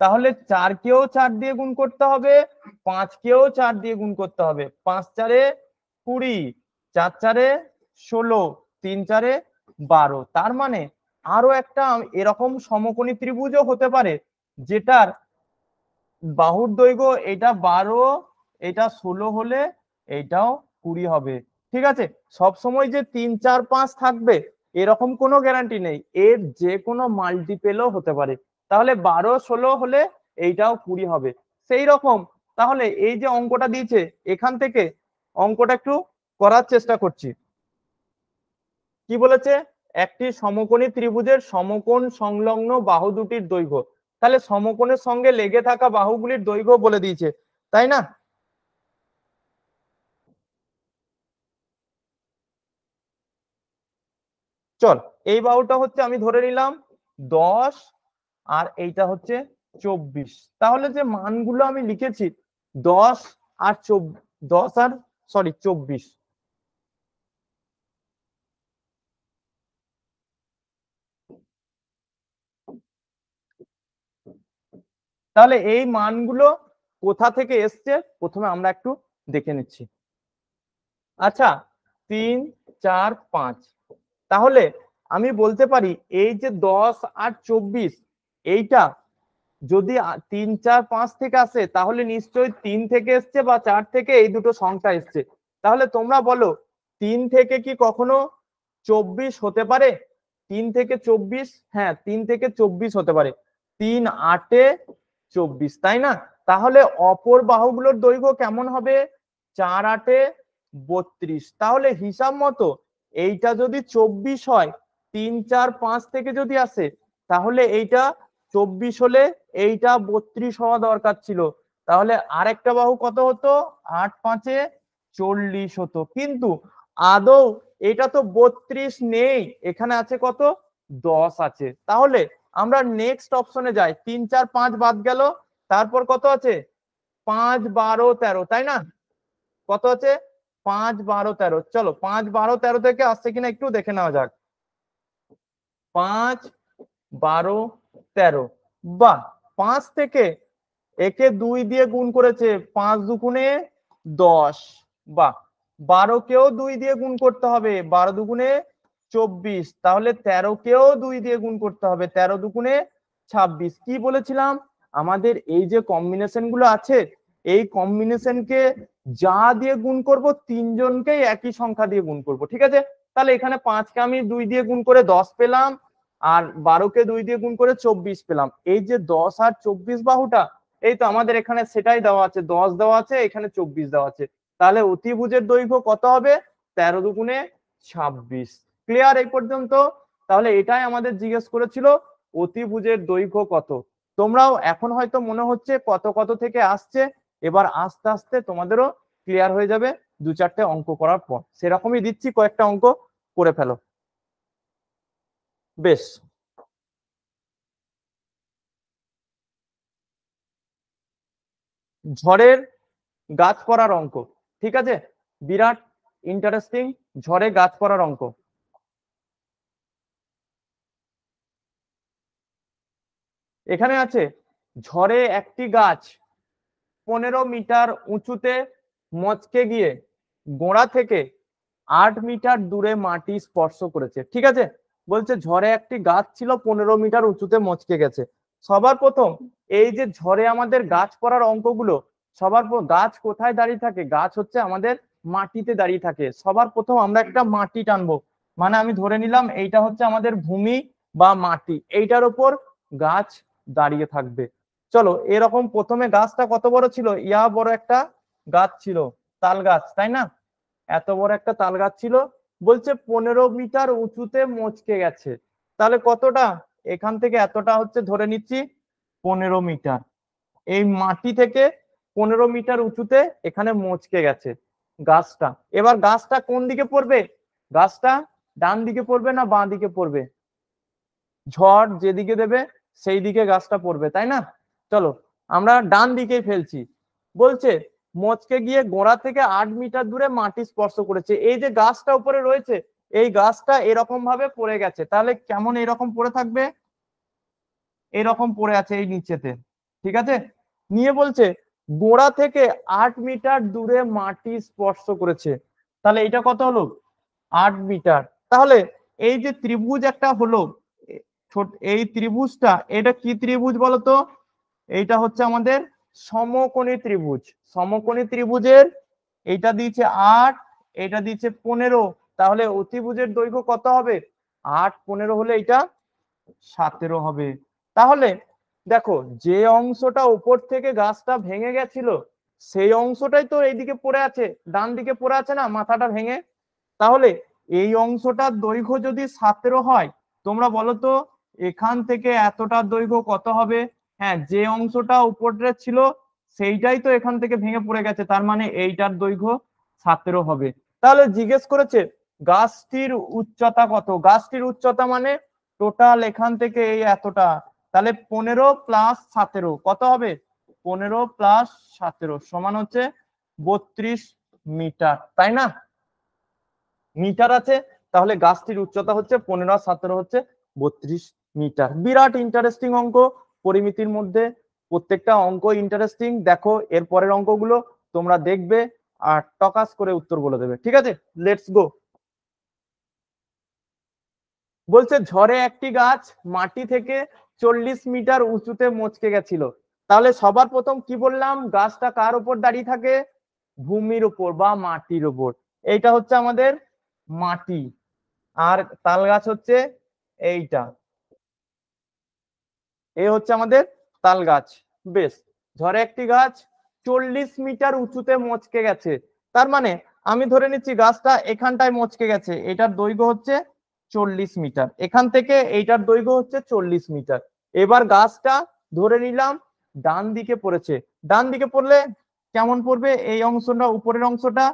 তাহলে চারকেও চার দিয়ে গুণ করতে হবে পাঁচকেও চার দিয়ে গুণ করতে হবে পাঁচ চারে কুড়ি চার চারে ষোলো তিন চারে বারো তার মানে আরো একটা এরকম সমকোণী ত্রিভুজও হতে পারে যেটার বাহুর দৈর্ঘ্য এটা বারো এটা ষোলো হলে এটাও কুড়ি হবে ঠিক আছে সব সময় যে তিন চার পাঁচ থাকবে এরকম কোনো গ্যারান্টি নেই এর যে কোনো মাল্টিপেলও হতে পারে তাহলে বারো ষোলো হলে এইটাও কুড়ি হবে সেই রকম তাহলে এই যে অঙ্কটা দিয়েছে এখান থেকে অঙ্কটা একটু করার চেষ্টা করছি কি বলেছে একটি সমকোণী ত্রিভুজের সমকোণ সংলগ্ন বাহু দুটির দৈর্ঘ্য তাহলে সমকোণের সঙ্গে লেগে থাকা বাহুগুলির দৈর্ঘ্য বলে দিয়েছে তাই না চল এই বাহুটা হচ্ছে আমি ধরে নিলাম দশ আর এইটা হচ্ছে চব্বিশ তাহলে যে মানগুলো আমি লিখেছি দশ আর চব্বিশ দশ আর সরি চব্বিশ তাহলে এই মানগুলো কোথা থেকে এসছে প্রথমে আমরা একটু দেখে নিচ্ছি আচ্ছা তিন চার পাঁচ তাহলে আমি বলতে পারি এই যে দশ আর চব্বিশ এইটা যদি তিন চার পাঁচ থেকে আসে তাহলে নিশ্চয়ই তিন থেকে এসছে বা চার থেকে এই দুটো সংখ্যা এসছে তাহলে তোমরা বলো তিন থেকে কি কখনো চব্বিশ হতে পারে তিন থেকে চব্বিশ হ্যাঁ তিন থেকে চব্বিশ হতে পারে তিন আটে চব্বিশ তাই না তাহলে অপর বাহুগুলোর দৈর্ঘ্য কেমন হবে চার আটে বত্রিশ তাহলে হিসাব মতো এইটা যদি চব্বিশ হয় তিন চার পাঁচ থেকে যদি আসে তাহলে এইটা চব্বিশ হলে এইটা বত্রিশ হওয়া দরকার ছিল তাহলে আরেকটা বাহু কত হতো আট পাঁচে চল্লিশ হতো কিন্তু আদৌ এটা তো বত্রিশ নেই এখানে আছে কত দশ আছে তাহলে আমরা নেক্সট অপশনে যাই তিন চার পাঁচ বাদ গেল তারপর কত আছে পাঁচ বারো তেরো তাই না কত আছে পাঁচ বারো তেরো চলো পাঁচ বারো তেরো থেকে আসছে কিনা একটু দেখে নেওয়া যাক পাঁচ বারো তেরো বা পাঁচ থেকে একে দুই দিয়ে গুণ করেছে পাঁচ দুগুণে দশ বা বারোকেও দুই দিয়ে গুণ করতে হবে বারো দুগুণে চব্বিশ তাহলে কেও দুই দিয়ে গুণ করতে হবে তেরো দুগুণে ছাব্বিশ কি বলেছিলাম আমাদের এই যে কম্বিনেশন গুলো আছে এই কম্বিনেশনকে যা দিয়ে গুণ করব তিনজনকেই একই সংখ্যা দিয়ে গুণ করব ঠিক আছে তাহলে এখানে পাঁচকে আমি দুই দিয়ে গুণ করে দশ পেলাম আর বারোকে দুই দিয়ে গুণ করে চব্বিশ পেলাম এই যে দশ আর চব্বিশ বাহুটা এই তো আমাদের এখানে সেটাই দেওয়া আছে দশ দেওয়া আছে এখানে চব্বিশ দেওয়া আছে তাহলে অতিভুজের দৈর্ঘ্য কত হবে তেরো দুগুণে ছাব্বিশ ক্লিয়ার এই পর্যন্ত তাহলে এটাই আমাদের জিজ্ঞেস করেছিল অতিভুজের দৈর্ঘ্য কত তোমরাও এখন হয়তো মনে হচ্ছে কত কত থেকে আসছে এবার আস্তে আস্তে তোমাদেরও ক্লিয়ার হয়ে যাবে দু চারটে অঙ্ক করার পর সেরকমই দিচ্ছি কয়েকটা অঙ্ক করে ফেলো বেশ ঝড়ের গাছ করার অঙ্ক ঠিক আছে বিরাট ইন্টারেস্টিং ঝড়ে গাছ করার অঙ্ক এখানে আছে ঝড়ে একটি গাছ পনেরো মিটার উঁচুতে মচকে গিয়ে গোড়া থেকে আট মিটার দূরে মাটি স্পর্শ করেছে ঠিক আছে বলছে ঝড়ে একটি গাছ ছিল পনেরো মিটার উঁচুতে মচকে গেছে সবার প্রথম এই যে ঝড়ে আমাদের গাছ পড়ার অঙ্কগুলো সবার গাছ কোথায় দাঁড়িয়ে থাকে গাছ হচ্ছে আমাদের মাটিতে দাঁড়িয়ে থাকে সবার প্রথম আমরা একটা মাটি টানবো মানে আমি ধরে নিলাম এইটা হচ্ছে আমাদের ভূমি বা মাটি এইটার উপর গাছ দাঁড়িয়ে থাকবে চলো এরকম প্রথমে গাছটা কত বড় ছিল ইয়া বড় একটা গাছ ছিল তাল গাছ তাই না এত বড় একটা তাল গাছ ছিল বলছে পনেরো মিটার উঁচুতে মচকে গেছে তাহলে কতটা এখান থেকে এতটা হচ্ছে ধরে নিচ্ছি পনেরো মিটার এই মাটি থেকে পনেরো মিটার উঁচুতে এখানে মচকে গেছে গাছটা এবার গাছটা কোন দিকে পড়বে গাছটা ডান দিকে পড়বে না বাঁ দিকে পড়বে ঝড় যেদিকে দেবে সেই দিকে গাছটা পড়বে তাই না চলো আমরা ডান দিকে ফেলছি বলছে মচকে গিয়ে গোড়া থেকে আট মিটার দূরে মাটি স্পর্শ করেছে এই যে গাছটা উপরে রয়েছে এই গাছটা এরকম ভাবে পড়ে গেছে তাহলে কেমন এরকম পড়ে থাকবে এরকম পড়ে আছে এই নিচেতে ঠিক আছে নিয়ে বলছে গোড়া থেকে আট মিটার দূরে মাটি স্পর্শ করেছে তাহলে এটা কত হলো আট মিটার তাহলে এই যে ত্রিভুজ একটা হলো ছোট এই ত্রিভুজটা এটা কি ত্রিভুজ বলতো এইটা হচ্ছে আমাদের সমকোণী ত্রিভুজ সমকোণী ত্রিভুজের এটা দিয়েছে আট এটা দিয়েছে পনেরো তাহলে অতিভুজের দৈর্ঘ্য কত হবে আট পনেরো হলে এটা সতেরো হবে তাহলে দেখো যে অংশটা উপর থেকে গাছটা ভেঙে গেছিল সেই অংশটাই তো এইদিকে পড়ে আছে ডান দিকে পড়ে আছে না মাথাটা ভেঙে তাহলে এই অংশটার দৈর্ঘ্য যদি সতেরো হয় তোমরা বলো তো এখান থেকে এতটা দৈর্ঘ্য কত হবে হ্যাঁ যে অংশটা উপরে ছিল সেইটাই তো এখান থেকে ভেঙে পড়ে গেছে তার মানে এইটার দৈর্ঘ্য সতেরো হবে তাহলে জিজ্ঞেস করেছে গাছটির উচ্চতা কত গাছটির উচ্চতা মানে টোটাল এখান থেকে এই এতটা তাহলে পনেরো প্লাস সতেরো কত হবে পনেরো প্লাস সতেরো সমান হচ্ছে বত্রিশ মিটার তাই না মিটার আছে তাহলে গাছটির উচ্চতা হচ্ছে পনেরো সতেরো হচ্ছে বত্রিশ মিটার বিরাট ইন্টারেস্টিং অঙ্ক পরিমিতির মধ্যে প্রত্যেকটা অঙ্ক ইন্টারেস্টিং দেখো এর পরের অঙ্কগুলো তোমরা দেখবে আর টকাস করে উত্তর বলে দেবে ঠিক আছে লেটস গো বলছে ঝড়ে একটি গাছ মাটি থেকে চল্লিশ মিটার উঁচুতে মচকে গেছিল তাহলে সবার প্রথম কি বললাম গাছটা কার উপর দাঁড়িয়ে থাকে ভূমির উপর বা মাটির উপর এইটা হচ্ছে আমাদের মাটি আর তাল গাছ হচ্ছে এইটা এই হচ্ছে আমাদের তাল গাছ বেশ ধরে একটি গাছ চল্লিশ মিটার উঁচুতে মচকে গেছে তার মানে আমি ধরে নিচ্ছি গাছটা এখানটায় মচকে গেছে এটার দৈর্ঘ্য হচ্ছে চল্লিশ মিটার এখান থেকে এইটার দৈর্ঘ্য হচ্ছে চল্লিশ মিটার এবার গাছটা ধরে নিলাম ডান দিকে পড়েছে ডান দিকে পড়লে কেমন পড়বে এই অংশটা উপরের অংশটা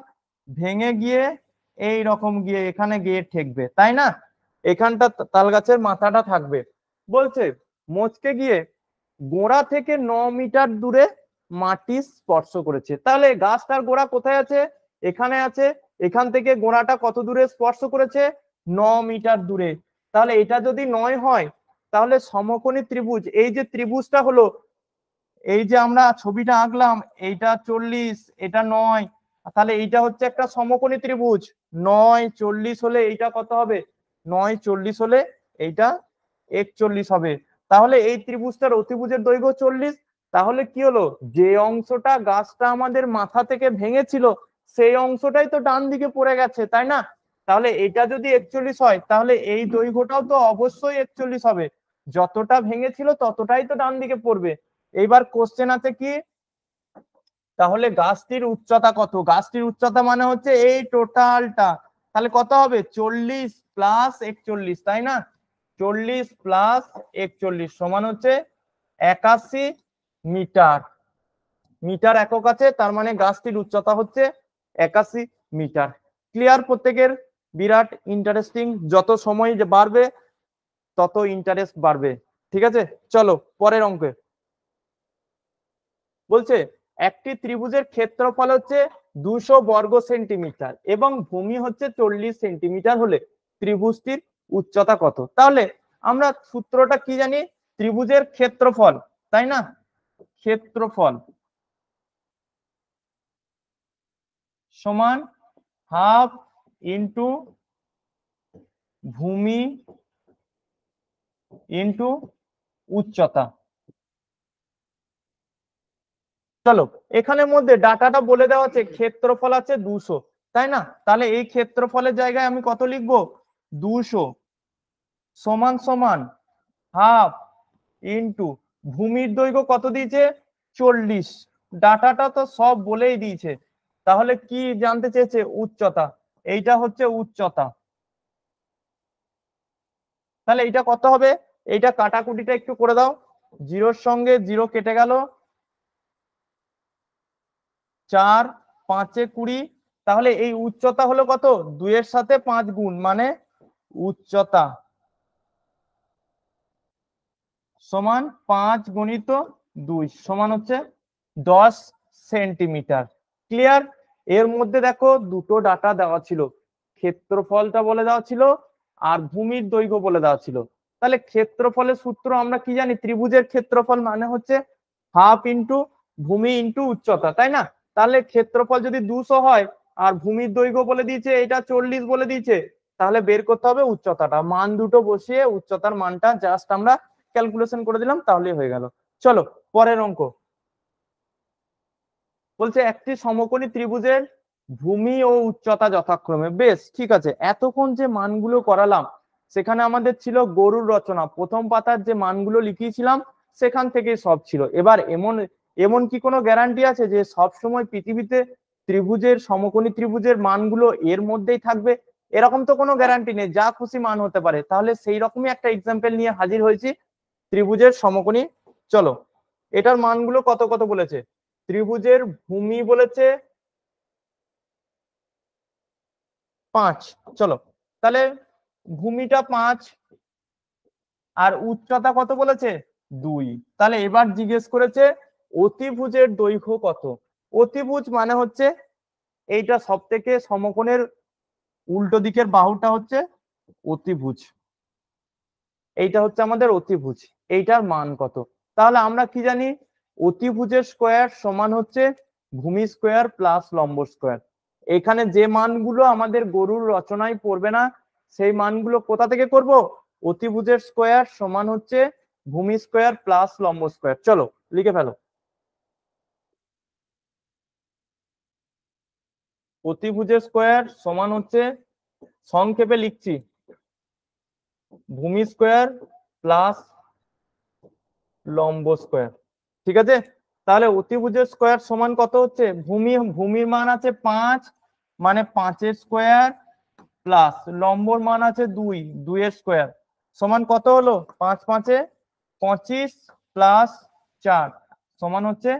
ভেঙে গিয়ে এই রকম গিয়ে এখানে গিয়ে ঠেকবে তাই না এখানটা তাল গাছের মাথাটা থাকবে বলছে মচকে গিয়ে গোড়া থেকে ন মিটার দূরে মাটি স্পর্শ করেছে তাহলে গাছটার গোড়া কোথায় আছে এখানে আছে এখান থেকে গোড়াটা কত দূরে স্পর্শ করেছে ন মিটার দূরে তাহলে এটা যদি নয় হয় তাহলে সমকোণী ত্রিভুজ এই যে ত্রিভুজটা হলো এই যে আমরা ছবিটা আঁকলাম এইটা চল্লিশ এটা নয় তাহলে এইটা হচ্ছে একটা সমকোণী ত্রিভুজ নয় চল্লিশ হলে এইটা কত হবে নয় চল্লিশ হলে এইটা একচল্লিশ হবে তাহলে এই ত্রিভুজটার অতিভুজের দৈর্ঘ্য চল্লিশ তাহলে কি হলো যে অংশটা গাছটা আমাদের মাথা থেকে ভেঙেছিল সেই অংশটাই তো ডান দিকে পড়ে গেছে তাই না তাহলে এটা যদি একচল্লিশ হয় তাহলে এই দৈর্ঘ্যটাও তো অবশ্যই একচল্লিশ হবে যতটা ভেঙেছিল ততটাই তো ডান দিকে পড়বে এইবার কোশ্চেন আছে কি তাহলে গাছটির উচ্চতা কত গাছটির উচ্চতা মানে হচ্ছে এই টোটালটা তাহলে কত হবে চল্লিশ প্লাস একচল্লিশ তাই না চল্লিশ প্লাস একচল্লিশ সমান হচ্ছে একাশি মিটার মিটার একক আছে তার মানে গাছটির উচ্চতা হচ্ছে একাশি মিটার ক্লিয়ার প্রত্যেকের বিরাট ইন্টারেস্টিং যত সময় যে বাড়বে তত ইন্টারেস্ট বাড়বে ঠিক আছে চলো পরের অঙ্কে বলছে একটি ত্রিভুজের ক্ষেত্রফল হচ্ছে দুশো বর্গ সেন্টিমিটার এবং ভূমি হচ্ছে চল্লিশ সেন্টিমিটার হলে ত্রিভুজটির উচ্চতা কত তাহলে আমরা সূত্রটা কি জানি ত্রিভুজের ক্ষেত্রফল তাই না ক্ষেত্রফল সমান হাফ ইন্টু ভূমি ইন্টু উচ্চতা চলো এখানের মধ্যে ডাটাটা বলে দেওয়া আছে ক্ষেত্রফল আছে দুশো তাই না তাহলে এই ক্ষেত্রফলের জায়গায় আমি কত লিখবো দুশো সমান সমান হাফ ইন্টু ভূমির দৈর্ঘ্য কত দিয়েছে চল্লিশ ডাটাটা তো সব বলেই দিয়েছে তাহলে কি জানতে চেয়েছে উচ্চতা এইটা হচ্ছে উচ্চতা তাহলে এটা কত হবে এইটা কাটাকুটিটা একটু করে দাও জিরোর সঙ্গে জিরো কেটে গেল চার পাঁচে কুড়ি তাহলে এই উচ্চতা হলো কত দুইয়ের সাথে পাঁচ গুণ মানে উচ্চতা সমান পাঁচ গুণিত দুই সমান হচ্ছে দশ সেন্টিমিটার ক্লিয়ার এর মধ্যে দেখো দুটো ডাটা দেওয়া ছিল ক্ষেত্রফলটা বলে দেওয়া ছিল আর ভূমির দৈর্ঘ্য বলে দেওয়া ছিল তাহলে ক্ষেত্রফলের সূত্র আমরা কি জানি ত্রিভুজের ক্ষেত্রফল মানে হচ্ছে হাফ ইন্টু ভূমি ইন্টু উচ্চতা তাই না তাহলে ক্ষেত্রফল যদি দুশো হয় আর ভূমির দৈর্ঘ্য বলে দিয়েছে এটা চল্লিশ বলে দিয়েছে তাহলে বের করতে হবে উচ্চতাটা মান দুটো বসিয়ে উচ্চতার মানটা জাস্ট আমরা ক্যালকুলেশন করে দিলাম তাহলে হয়ে গেল চলো পরের অঙ্ক বলছে একটি সমকোণী ত্রিভুজের ভূমি ও উচ্চতা যথাক্রমে বেশ ঠিক আছে এতক্ষণ যে মানগুলো করালাম সেখানে আমাদের ছিল গরুর রচনা প্রথম পাতার যে মানগুলো লিখিয়েছিলাম সেখান থেকে সব ছিল এবার এমন এমন কি কোনো গ্যারান্টি আছে যে সব সময় পৃথিবীতে ত্রিভুজের সমকোণী ত্রিভুজের মানগুলো এর মধ্যেই থাকবে এরকম তো কোনো গ্যারান্টি নেই যা খুশি মান হতে পারে তাহলে সেই রকমই একটা এক্সাম্পল নিয়ে হাজির হয়েছি ত্রিভুজের সমকোণী চলো এটার মানগুলো কত কত বলেছে ত্রিভুজের ভূমি বলেছে পাঁচ চলো তাহলে ভূমিটা পাঁচ আর উচ্চতা কত বলেছে দুই তাহলে এবার জিজ্ঞেস করেছে অতিভুজের দৈর্ঘ্য কত অতিভুজ মানে হচ্ছে এইটা সব থেকে সমকোণের উল্টো দিকের বাহুটা হচ্ছে অতিভুজ এইটা হচ্ছে আমাদের অতিভুজ এইটার মান কত তাহলে আমরা কি জানি অতিভুজের স্কোয়ার সমান হচ্ছে ভূমি স্কোয়ার প্লাস লম্ব স্কোয়ার এখানে যে মানগুলো আমাদের গরুর রচনায় পড়বে না সেই মানগুলো কোথা থেকে করব অতিভুজের স্কোয়ার সমান হচ্ছে ভূমি স্কোয়ার প্লাস লম্ব স্কোয়ার চলো লিখে ফেলো প্রতিভুজের স্কোয়ার সমান হচ্ছে সংক্ষেপে লিখছি ভূমি স্কোয়ার প্লাস লম্ব স্কোয়ার ঠিক আছে তাহলে অতিভুজের স্কোয়ার সমান কত হচ্ছে ভূমি ভূমির মান আছে পাঁচ মানে পাঁচের স্কোয়ার প্লাস লম্বর মান আছে দুই দুইয়ের স্কোয়ার সমান কত হলো পাঁচ পাঁচে পঁচিশ প্লাস চার সমান হচ্ছে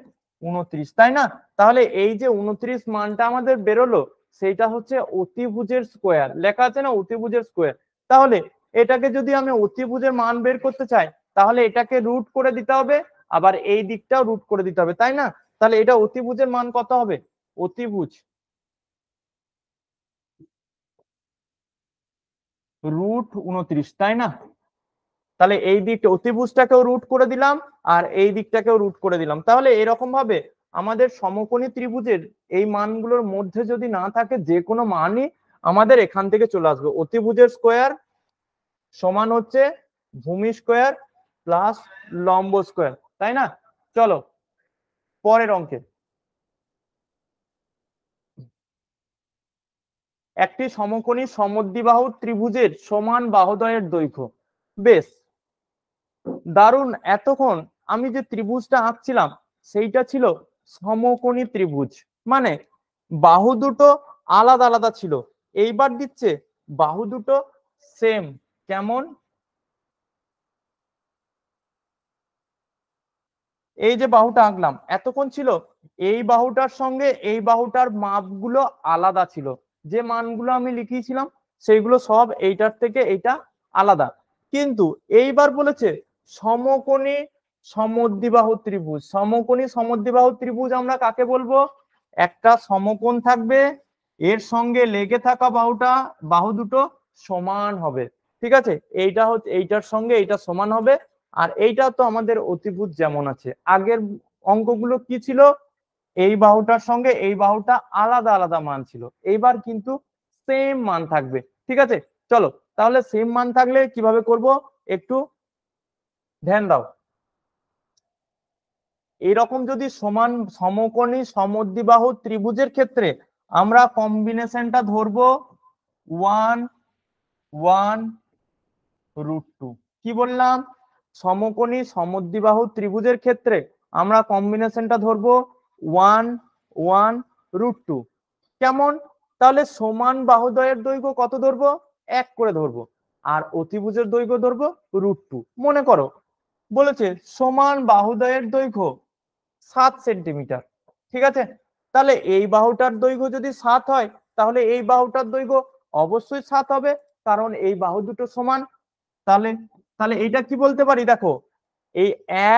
উনত্রিশ তাই না তাহলে এই যে উনত্রিশ মানটা আমাদের বেরোলো সেইটা হচ্ছে অতিভুজের স্কোয়ার লেখা আছে না অতিভুজের স্কোয়ার তাহলে এটাকে যদি আমি অতিভুজের মান বের করতে চাই তাহলে এটাকে রুট করে দিতে হবে আবার এই দিকটাও রুট করে দিতে হবে তাই না তাহলে এটা অতিভুজের মান কত হবে অতিভুজ রুট উনত্রিশ তাই না তাহলে এই দিকটা অতিভুজটাকেও রুট করে দিলাম আর এই দিকটাকেও রুট করে দিলাম তাহলে এরকম ভাবে আমাদের সমকোণী ত্রিভুজের এই মানগুলোর মধ্যে যদি না থাকে যে কোনো মানই আমাদের এখান থেকে চলে আসবে অতিভুজের স্কোয়ার সমান হচ্ছে ভূমি স্কোয়ার প্লাস লম্ব স্কোয়ার তাই না চলো পরের অঙ্কে একটি সমকোণী সমদ্বিবাহু ত্রিভুজের সমান বাহুদ্বয়ের দৈর্ঘ্য বেশ দারুণ এতক্ষণ আমি যে ত্রিভুজটা আঁকছিলাম সেইটা ছিল সমকোণী ত্রিভুজ মানে বাহু দুটো আলাদা আলাদা ছিল এইবার দিচ্ছে বাহু দুটো সেম কেমন এই যে বাহুটা আঁকলাম এতক্ষণ ছিল এই বাহুটার সঙ্গে এই বাহুটার মাপগুলো আলাদা ছিল যে মানগুলো আমি লিখিয়েছিলাম সেইগুলো সব এইটার থেকে এইটা আলাদা কিন্তু এইবার বলেছে সমকোণী সমদ্বিবাহু ত্রিভুজ সমকোণী সমদ্বিবাহু ত্রিভুজ আমরা কাকে বলবো একটা সমকোণ থাকবে এর সঙ্গে লেগে থাকা বাহুটা বাহু দুটো সমান হবে ঠিক আছে এইটা হচ্ছে এইটার সঙ্গে এইটা সমান হবে আর এইটা তো আমাদের অতিভূত যেমন আছে আগের অঙ্কগুলো কি ছিল এই বাহুটার সঙ্গে এই বাহুটা আলাদা আলাদা মান ছিল এইবার কিন্তু সেম মান থাকবে ঠিক আছে চলো তাহলে সেম মান থাকলে কিভাবে করব একটু ধ্যান দাও এরকম যদি সমান সমকোণী সমদ্বিবাহু ত্রিভুজের ক্ষেত্রে আমরা কম্বিনেশনটা ধরবো ওয়ান ওয়ান রুট টু কি বললাম সমকোণী সমদ্বিবাহু ত্রিভুজের ক্ষেত্রে আমরা কম্বিনেশনটা ধরবো ওয়ান ওয়ান রুট টু কেমন তাহলে সমান বাহুদ্বয়ের দৈর্ঘ্য কত ধরবো এক করে ধরবো আর অতিভুজের দৈর্ঘ্য ধরবো রুট টু মনে করো বলেছে সমান বাহুদয়ের দৈর্ঘ্য সাত সেন্টিমিটার ঠিক আছে তাহলে এই বাহুটার দৈর্ঘ্য যদি সাত হয় তাহলে এই বাহুটার দৈর্ঘ্য অবশ্যই সাত হবে কারণ এই বাহু দুটো সমান তাহলে তাহলে এইটা কি বলতে পারি দেখো এই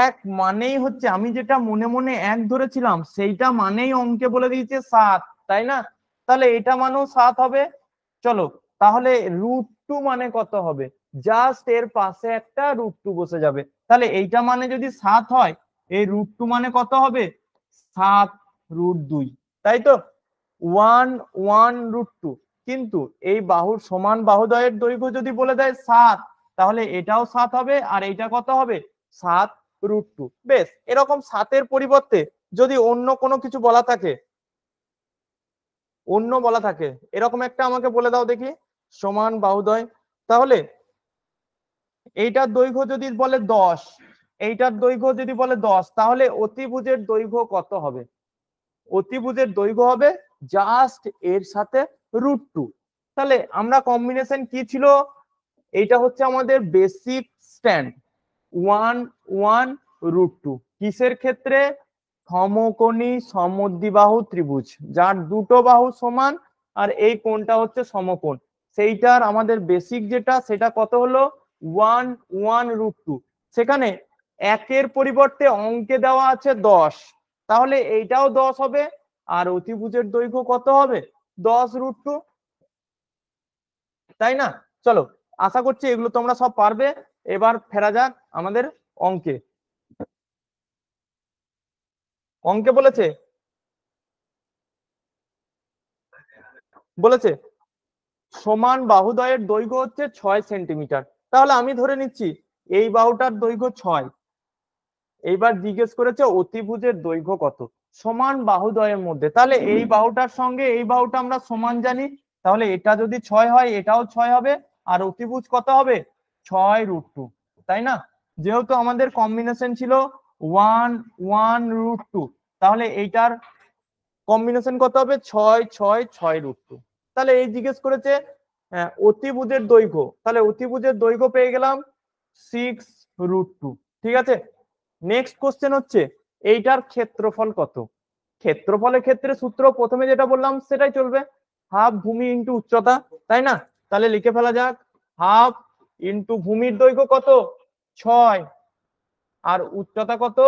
এক মানেই হচ্ছে আমি যেটা মনে মনে এক ধরেছিলাম সেইটা মানেই অঙ্কে বলে দিয়েছে সাত তাই না তাহলে এটা মানেও সাত হবে চলো তাহলে রুট টু মানে কত হবে জাস্ট এর পাশে একটা রুট টু বসে যাবে তাহলে এইটা মানে যদি সাত হয় এই রুট টু মানে কত হবে সাত রুট দুই তাই তো ওয়ান ওয়ান রুট টু কিন্তু এই বাহুর সমান বাহুদয়ের দৈর্ঘ্য যদি বলে দেয় সাত তাহলে এটাও সাত হবে আর এইটা কত হবে সাত রুট টু বেশ এরকম সাতের পরিবর্তে যদি অন্য কোনো কিছু বলা থাকে অন্য বলা থাকে এরকম একটা আমাকে বলে দাও দেখি সমান বাহুদয় তাহলে এইটার দৈর্ঘ্য যদি বলে দশ এইটার দৈর্ঘ্য যদি বলে দশ তাহলে অতিভুজের দৈর্ঘ্য কত হবে অতিভুজের দৈর্ঘ্য হবে জাস্ট এর সাথে রুট টু তাহলে আমরা কম্বিনেশন কি ছিল এইটা হচ্ছে আমাদের basic stand one one root two কিসের ক্ষেত্রে সমকোণী সমদ্বিবাহু ত্রিভুজ যার দুটো বাহু সমান আর এই কোণটা হচ্ছে সমকোণ সেইটার আমাদের বেসিক যেটা সেটা কত হলো ওয়ান ওয়ান রুট টু সেখানে একের পরিবর্তে অঙ্কে দেওয়া আছে দশ তাহলে এইটাও দশ হবে আর অতিভুজের দৈর্ঘ্য কত হবে দশ রুট টু তাই না চলো আশা করছি এগুলো তোমরা সব পারবে এবার ফেরা যাক আমাদের অঙ্কে অঙ্কে বলেছে বলেছে সমান বাহুদয়ের দৈর্ঘ্য হচ্ছে ছয় সেন্টিমিটার তাহলে আমি ধরে নিচ্ছি এই বাহুটার দৈর্ঘ্য ছয় এইবার জিজ্ঞেস করেছে অতিভুজের দৈর্ঘ্য কত সমান বাহুদ্বয়ের মধ্যে তাহলে এই বাহুটার সঙ্গে এই বাহুটা আমরা সমান জানি তাহলে এটা যদি ছয় হয় এটাও ছয় হবে আর অতিভুজ কত হবে ছয় রুট টু তাই না যেহেতু আমাদের কম্বিনেশন ছিল ওয়ান ওয়ান রুট টু তাহলে এইটার কম্বিনেশন কত হবে ছয় ছয় ছয় রুট টু তাহলে এই জিজ্ঞেস করেছে অতিভুজের দৈর্ঘ্য তাহলে অতিভুজের দৈর্ঘ্য পেয়ে গেলাম সিক্স রুট টু ঠিক আছে নেক্সট কোশ্চেন হচ্ছে এইটার ক্ষেত্রফল কত ক্ষেত্রফলের ক্ষেত্রে সূত্র প্রথমে যেটা বললাম সেটাই চলবে হাফ ভূমি ইন্টু উচ্চতা তাই না তাহলে লিখে ফেলা যাক হাফ ইন্টু ভূমির দৈর্ঘ্য কত ছয় আর উচ্চতা কত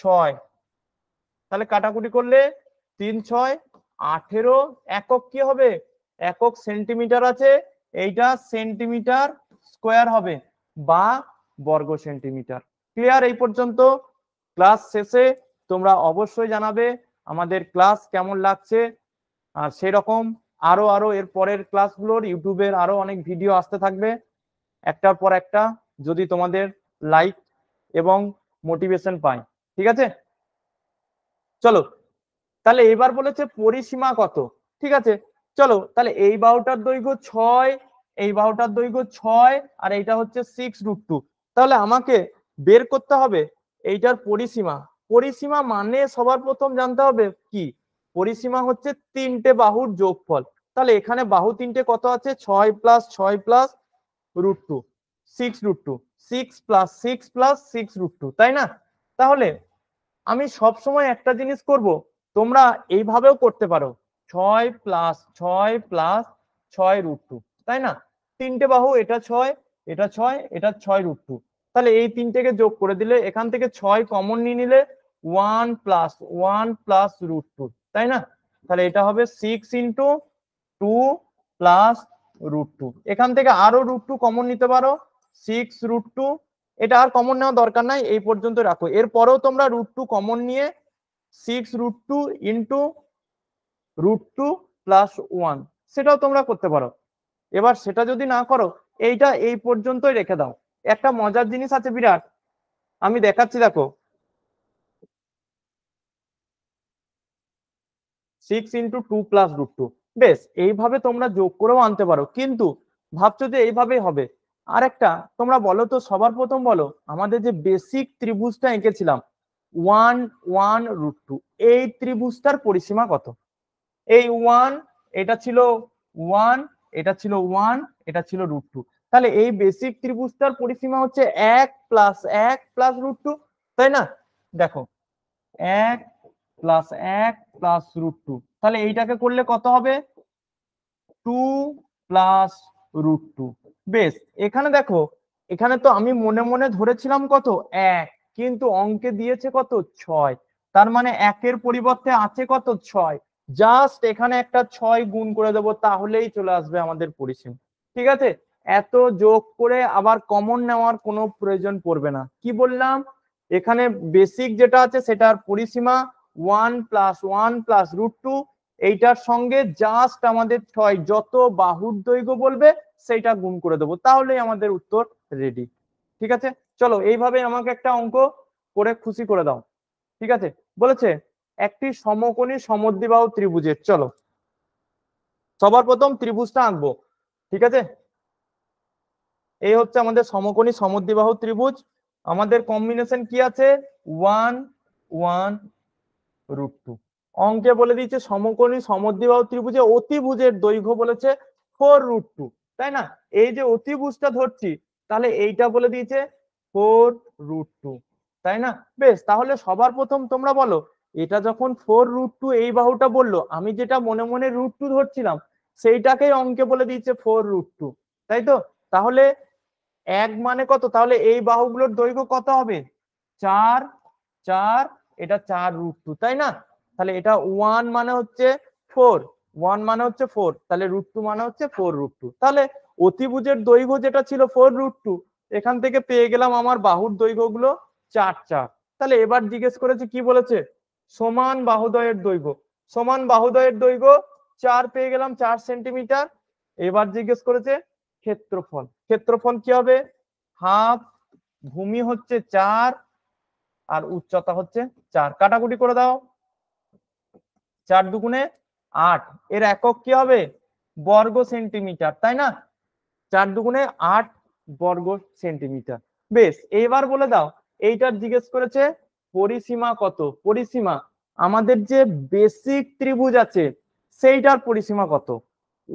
ছয় তাহলে কাটাকুটি করলে তিন ছয় আঠেরো একক কি হবে একক সেন্টিমিটার আছে এইটা সেন্টিমিটার স্কোয়ার হবে বা বর্গ সেন্টিমিটার ক্লিয়ার এই পর্যন্ত ক্লাস শেষে তোমরা অবশ্যই জানাবে আমাদের ক্লাস কেমন লাগছে আর সেরকম আরো আরো এর পরের ক্লাসগুলোর ইউটিউবের আরো অনেক ভিডিও আসতে থাকবে একটার পর একটা যদি তোমাদের লাইক এবং মোটিভেশন পাই ঠিক আছে চলো তাহলে এবার বলেছে পরিসীমা কত ঠিক আছে চলো তাহলে এই বাহুটার দৈর্ঘ্য ছয় এই বাহুটার দৈর্ঘ্য ছয় আর এইটা হচ্ছে সিক্স রুট টু তাহলে আমাকে বের করতে হবে এইটার পরিসীমা পরিসীমা মানে সবার প্রথম জানতে হবে কি পরিসীমা হচ্ছে তিনটে বাহুর যোগফল তাহলে এখানে বাহু তিনটে কত আছে ছয় প্লাস ছয় plus root two six root two six plus six plus six root two তাই না তাহলে আমি সব সময় একটা জিনিস করব তোমরা এইভাবেও করতে পারো ছয় প্লাস ছয় প্লাস ছয় রুট টু তাই না তিনটে বাহু এটা ছয় এটা ছয় এটা ছয় রুট টু তাহলে এই তিনটেকে যোগ করে দিলে এখান থেকে ছয় কমন নিয়ে নিলে one plus one plus root two তাই না তাহলে এটা হবে six into two plus root two এখান থেকে আরো রুট টু কমন নিতে পারো সিক্স রুট টু এটা আর কমন নেওয়া দরকার নাই এই পর্যন্ত রাখো এরপরেও তোমরা রুট টু কমন নিয়ে six root two into root two plus one সেটাও তোমরা করতে পারো এবার সেটা যদি না করো এইটা এই পর্যন্তই রেখে দাও একটা মজার জিনিস আছে বিরাট আমি দেখাচ্ছি দেখো six into two plus root two বেশ এইভাবে তোমরা যোগ করেও আনতে পারো কিন্তু ভাবছো যে এইভাবেই হবে আর একটা তোমরা বলো তো সবার প্রথম বলো আমাদের যে বেসিক ত্রিভুজটা এঁকেছিলাম ওয়ান ওয়ান রুট টু এই ত্রিভুজটার পরিসীমা কত এই ওয়ান এটা ছিল ওয়ান এটা ছিল ওয়ান এটা ছিল রুট টু তাহলে এই বেসিক ত্রিভুজটার পরিসীমা হচ্ছে এক প্লাস এক প্লাস রুট টু তাই না দেখো এক প্লাস এক প্লাস রুট টু তাহলে এইটাকে করলে কত হবে টু প্লাস রুট টু বেশ এখানে দেখো এখানে তো আমি মনে মনে ধরেছিলাম কত এক কিন্তু অঙ্কে দিয়েছে কত ছয় তার মানে একের পরিবর্তে আছে কত ছয় জাস্ট এখানে একটা ছয় গুণ করে দেবো তাহলেই চলে আসবে আমাদের পরিসীম ঠিক আছে এত যোগ করে আবার কমন নেওয়ার কোনো প্রয়োজন পড়বে না কি বললাম এখানে বেসিক যেটা আছে সেটার পরিসীমা one plus one plus root two এইটার সঙ্গে জাস্ট আমাদের ছয় যত বাহুর দৈর্ঘ্য বলবে সেইটা গুণ করে দেবো তাহলেই আমাদের উত্তর রেডি ঠিক আছে চলো এইভাবে আমাকে একটা অঙ্ক করে খুশি করে দাও ঠিক আছে বলেছে একটি সমকোণী সমদ্বিবাহু ত্রিভুজের চলো সবার প্রথম ত্রিভুজটা আঁকবো ঠিক আছে এই হচ্ছে আমাদের সমকোণী সমদ্বিবাহু ত্রিভুজ আমাদের কম্বিনেশন কি আছে ওয়ান ওয়ান রুট টু অঙ্কে বলে দিয়েছে সমকোণী সমদ্বিবাহু ত্রিভুজে অতিভুজের দৈর্ঘ্য বলেছে ফোর রুট টু তাই না এই যে অতিভুজটা ধরছি তাহলে এইটা বলে দিয়েছে ফোর রুট টু তাই না বেশ তাহলে সবার প্রথম তোমরা বলো এটা যখন ফোর রুট টু এই বাহুটা বললো আমি যেটা মনে মনে রুট টু ধরছিলাম সেইটাকেই অঙ্কে বলে দিচ্ছে ফোর রুট টু তাই তো তাহলে এক মানে কত তাহলে এই বাহুগুলোর দৈর্ঘ্য কত হবে চার চার এটা চার রুট টু তাই না তাহলে এটা ওয়ান মানে হচ্ছে ফোর ওয়ান মানে হচ্ছে ফোর তাহলে রুট টু মানে হচ্ছে ফোর রুট টু তাহলে অতিভুজের দৈর্ঘ্য যেটা ছিল ফোর রুট টু এখান থেকে পেয়ে গেলাম আমার বাহুর দৈর্ঘ্যগুলো চার চার তাহলে এবার জিজ্ঞেস করেছে কি বলেছে সমান বাহুদয়ের দৈর্ঘ্য সমান বাহুদয়ের দৈর্ঘ্য চার পেয়ে গেলাম চার সেন্টিমিটার এবার জিজ্ঞেস করেছে ক্ষেত্রফল ক্ষেত্রফল কি হবে হাফ ভূমি হচ্ছে চার আর উচ্চতা হচ্ছে চার কাটাকুটি করে দাও চার দুগুণে আট এর একক কি হবে বর্গ সেন্টিমিটার তাই না চার দুগুণে আট বর্গ সেন্টিমিটার বেশ এবার বলে দাও এইটার জিজ্ঞেস করেছে পরিসীমা কত পরিসীমা আমাদের যে বেসিক ত্রিভুজ আছে সেইটার পরিসীমা কত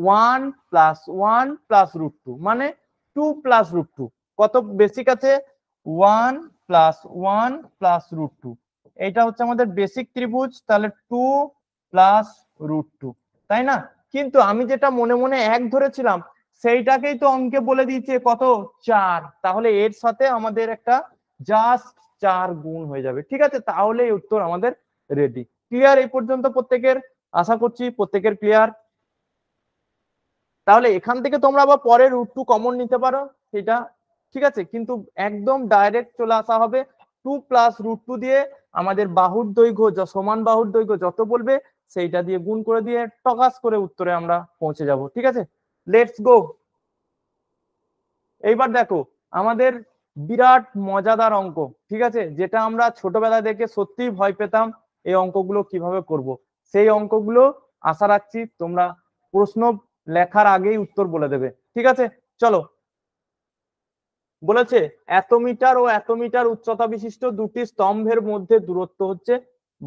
one plus one plus root two মানে টু প্লাস রুট টু কত বেসিক আছে one plus one plus root two এটা হচ্ছে আমাদের বেসিক ত্রিভুজ তাহলে টু প্লাস রুট টু তাই না কিন্তু আমি যেটা মনে মনে এক ধরেছিলাম সেইটাকেই তো অঙ্কে বলে দিয়েছে কত চার তাহলে এর সাথে আমাদের একটা জাস্ট চার গুণ হয়ে যাবে ঠিক আছে তাহলে উত্তর আমাদের রেডি ক্লিয়ার এই পর্যন্ত প্রত্যেকের আশা করছি প্রত্যেকের ক্লিয়ার তাহলে এখান থেকে তোমরা আবার পরের রুট টু কমন নিতে পারো সেটা ঠিক আছে কিন্তু একদম ডাইরেক্ট চলে আসা হবে টু প্লাস রুট টু দিয়ে আমাদের বাহুর দৈর্ঘ্য সমান বাহুর দৈর্ঘ্য যত বলবে সেইটা দিয়ে গুণ করে দিয়ে টকাস করে উত্তরে আমরা পৌঁছে যাব ঠিক আছে লেটস গো এইবার দেখো আমাদের বিরাট মজাদার অঙ্ক ঠিক আছে যেটা আমরা ছোটবেলা দেখে সত্যি ভয় পেতাম এই অঙ্কগুলো কিভাবে করব। সেই অঙ্কগুলো আশা রাখছি তোমরা প্রশ্ন লেখার আগেই উত্তর বলে দেবে ঠিক আছে চলো বলেছে এত মিটার ও এত মিটার উচ্চতা বিশিষ্ট দুটি স্তম্ভের মধ্যে দূরত্ব হচ্ছে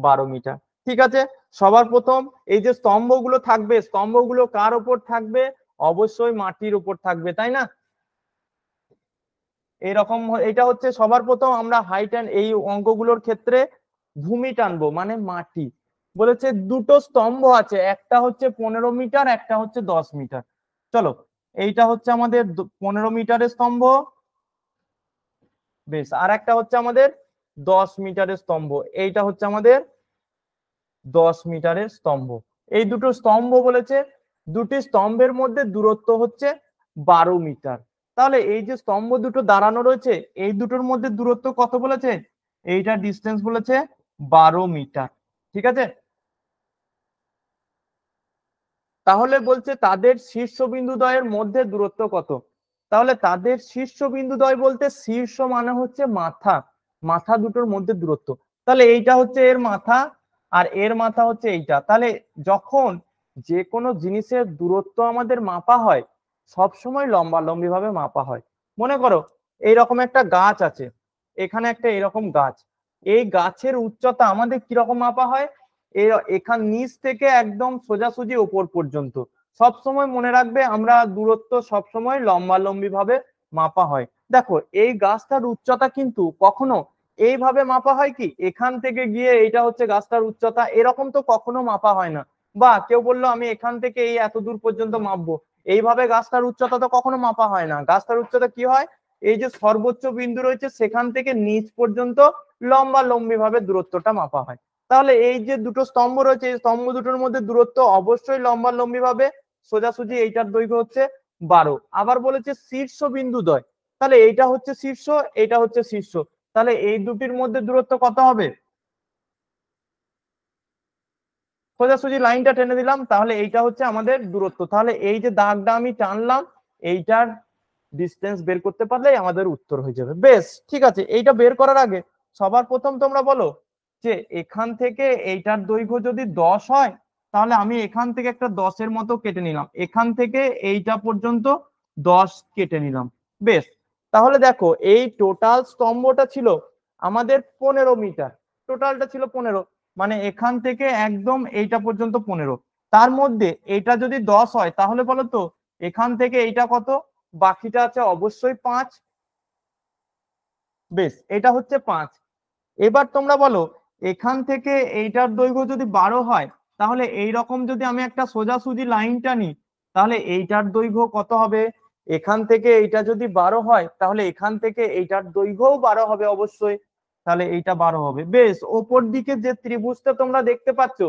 বারো মিটার ঠিক আছে সবার প্রথম এই যে স্তম্ভগুলো থাকবে স্তম্ভগুলো কার ওপর থাকবে অবশ্যই মাটির উপর থাকবে তাই না এরকম এটা হচ্ছে সবার প্রথম আমরা হাইট অ্যান্ড এই অঙ্কগুলোর ক্ষেত্রে ভূমি টানবো মানে মাটি বলেছে দুটো স্তম্ভ আছে একটা হচ্ছে পনেরো মিটার একটা হচ্ছে দশ মিটার চলো এইটা হচ্ছে আমাদের পনেরো মিটারের স্তম্ভ বেশ আর একটা হচ্ছে আমাদের দশ মিটারের স্তম্ভ এইটা হচ্ছে আমাদের দশ মিটারের স্তম্ভ এই দুটো স্তম্ভ বলেছে দুটি স্তম্ভের মধ্যে দূরত্ব হচ্ছে বারো মিটার তাহলে এই যে স্তম্ভ দুটো দাঁড়ানো রয়েছে এই দুটোর মধ্যে দূরত্ব কত বলেছে এইটা ডিস্টেন্স বলেছে বারো মিটার ঠিক আছে তাহলে বলছে তাদের দয়ের মধ্যে দূরত্ব কত তাহলে তাদের দয় বলতে শীর্ষ মানে হচ্ছে মাথা মাথা দুটোর মধ্যে দূরত্ব তাহলে এইটা হচ্ছে এর মাথা আর এর মাথা হচ্ছে এইটা তাহলে যখন যে কোনো জিনিসের দূরত্ব আমাদের মাপা হয় সবসময় লম্বা লম্বিভাবে মাপা হয় মনে করো এইরকম একটা গাছ আছে এখানে একটা এরকম গাছ এই গাছের উচ্চতা আমাদের কিরকম মাপা হয় এখান নিচ থেকে একদম সোজাসুজি ওপর পর্যন্ত সবসময় মনে রাখবে আমরা দূরত্ব সবসময় লম্বালম্বি ভাবে মাপা হয় দেখো এই গাছটার উচ্চতা কিন্তু কখনো এইভাবে মাপা হয় কি এখান থেকে গিয়ে এইটা হচ্ছে গাছটার উচ্চতা এরকম তো কখনো মাপা হয় না বা কেউ বললো আমি এখান থেকে এই এত দূর পর্যন্ত মাপবো এইভাবে গাছটার উচ্চতা তো কখনো মাপা হয় না গাছটার উচ্চতা কি হয় এই যে সর্বোচ্চ বিন্দু রয়েছে সেখান থেকে নিচ পর্যন্ত লম্বা লম্বি ভাবে দূরত্বটা মাপা হয় তাহলে এই যে দুটো স্তম্ভ রয়েছে এই স্তম্ভ দুটোর মধ্যে দূরত্ব অবশ্যই লম্বা লম্বি ভাবে সোজাসুজি এইটার দৈর্ঘ্য হচ্ছে বারো আবার বলেছে শীর্ষ বিন্দু দয় তাহলে এইটা হচ্ছে শীর্ষ এটা হচ্ছে শীর্ষ তাহলে এই দুটির মধ্যে দূরত্ব কত হবে সোজাসুজি লাইনটা টেনে দিলাম তাহলে এইটা হচ্ছে আমাদের দূরত্ব তাহলে এই যে দাগটা আমি টানলাম এইটার ডিস্টেন্স বের করতে পারলেই আমাদের উত্তর হয়ে যাবে বেশ ঠিক আছে এইটা বের করার আগে সবার প্রথম তোমরা বলো যে এখান থেকে এইটার দৈর্ঘ্য যদি দশ হয় তাহলে আমি এখান থেকে একটা দশের মতো কেটে নিলাম এখান থেকে এইটা পর্যন্ত দশ কেটে নিলাম বেশ তাহলে দেখো এই টোটাল স্তম্ভটা ছিল আমাদের পনেরো মিটার টোটালটা ছিল পনেরো মানে এখান থেকে একদম এইটা পর্যন্ত পনেরো তার মধ্যে এটা যদি দশ হয় তাহলে বলো তো এখান থেকে এইটা কত বাকিটা আছে অবশ্যই পাঁচ বেশ এটা হচ্ছে পাঁচ এবার তোমরা বলো এখান থেকে এইটার দৈর্ঘ্য যদি বারো হয় তাহলে এই রকম যদি আমি একটা সোজাসুজি লাইনটা নিই তাহলে এইটার দৈর্ঘ্য কত হবে এখান থেকে এইটা যদি বারো হয় তাহলে এখান থেকে এইটার দৈর্ঘ্যও বারো হবে অবশ্যই তাহলে এইটা বারো হবে বেশ ওপর দিকে যে ত্রিভুজটা তোমরা দেখতে পাচ্ছ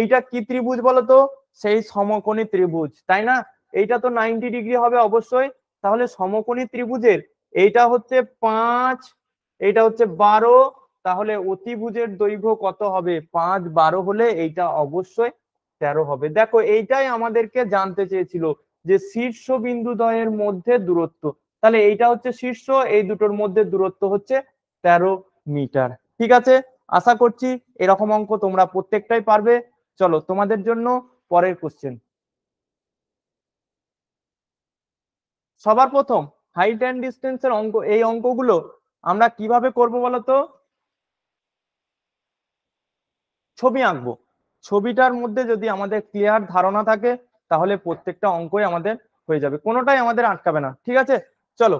এইটা কি ত্রিভুজ বলতো সেই সমকোণী ত্রিভুজ তাই না এইটা তো নাইনটি ডিগ্রি হবে অবশ্যই তাহলে সমকোণী ত্রিভুজের এইটা হচ্ছে পাঁচ এইটা হচ্ছে বারো তাহলে অতিভুজের দৈর্ঘ্য কত হবে পাঁচ বারো হলে এইটা অবশ্যই তেরো হবে দেখো এইটাই আমাদেরকে জানতে চেয়েছিল যে শীর্ষ বিন্দুদ্বয়ের মধ্যে দূরত্ব তাহলে এইটা হচ্ছে শীর্ষ এই দুটোর মধ্যে দূরত্ব হচ্ছে তেরো মিটার ঠিক আছে আশা করছি এরকম অঙ্ক তোমরা প্রত্যেকটাই পারবে চলো তোমাদের জন্য পরের কোশ্চেন সবার প্রথম হাইট অ্যান্ড ডিস্টেন্সের অঙ্ক এই অঙ্কগুলো আমরা কিভাবে করব বলতো ছবি আঁকবো ছবিটার মধ্যে যদি আমাদের ক্লিয়ার ধারণা থাকে তাহলে প্রত্যেকটা অঙ্কই আমাদের হয়ে যাবে কোনোটাই আমাদের আটকাবে না ঠিক আছে চলো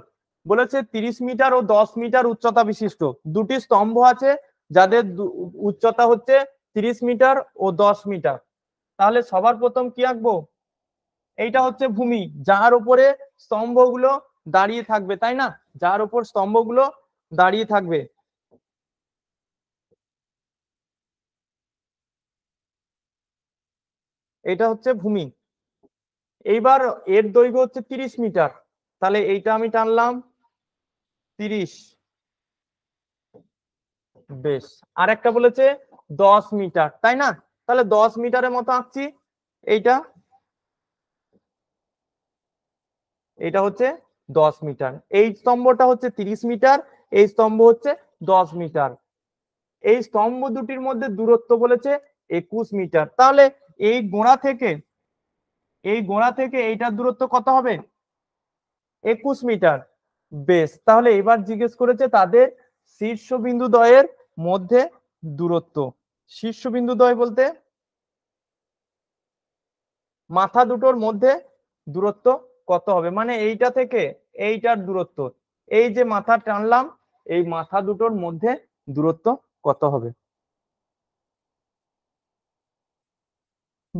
বলেছে তিরিশ মিটার ও দশ মিটার উচ্চতা বিশিষ্ট দুটি স্তম্ভ আছে যাদের উচ্চতা হচ্ছে তিরিশ মিটার ও দশ মিটার তাহলে সবার প্রথম কি আঁকবো এইটা হচ্ছে ভূমি যার উপরে স্তম্ভগুলো দাঁড়িয়ে থাকবে তাই না যার উপর স্তম্ভগুলো দাঁড়িয়ে থাকবে এটা হচ্ছে ভূমি এইবার এর দৈর্ঘ্য হচ্ছে তিরিশ মিটার তাহলে এইটা আমি টানলাম তিরিশ বেশ আর একটা বলেছে দশ মিটার তাই না তাহলে দশ মিটারের মতো আঁকছি এইটা এটা হচ্ছে দশ মিটার এই স্তম্ভটা হচ্ছে তিরিশ মিটার এই স্তম্ভ হচ্ছে দশ মিটার এই স্তম্ভ দুটির মধ্যে দূরত্ব বলেছে একুশ মিটার তাহলে এই গোড়া থেকে এই গোড়া থেকে এইটার দূরত্ব কত হবে একুশ মিটার বেস তাহলে এবার জিজ্ঞেস করেছে তাদের শীর্ষবিন্দু দয়ের মধ্যে দূরত্ব শীর্ষবিন্দু দয় বলতে মাথা দুটোর মধ্যে দূরত্ব কত হবে মানে এইটা থেকে এইটার দূরত্ব এই যে মাথা টানলাম এই মাথা দুটোর মধ্যে দূরত্ব কত হবে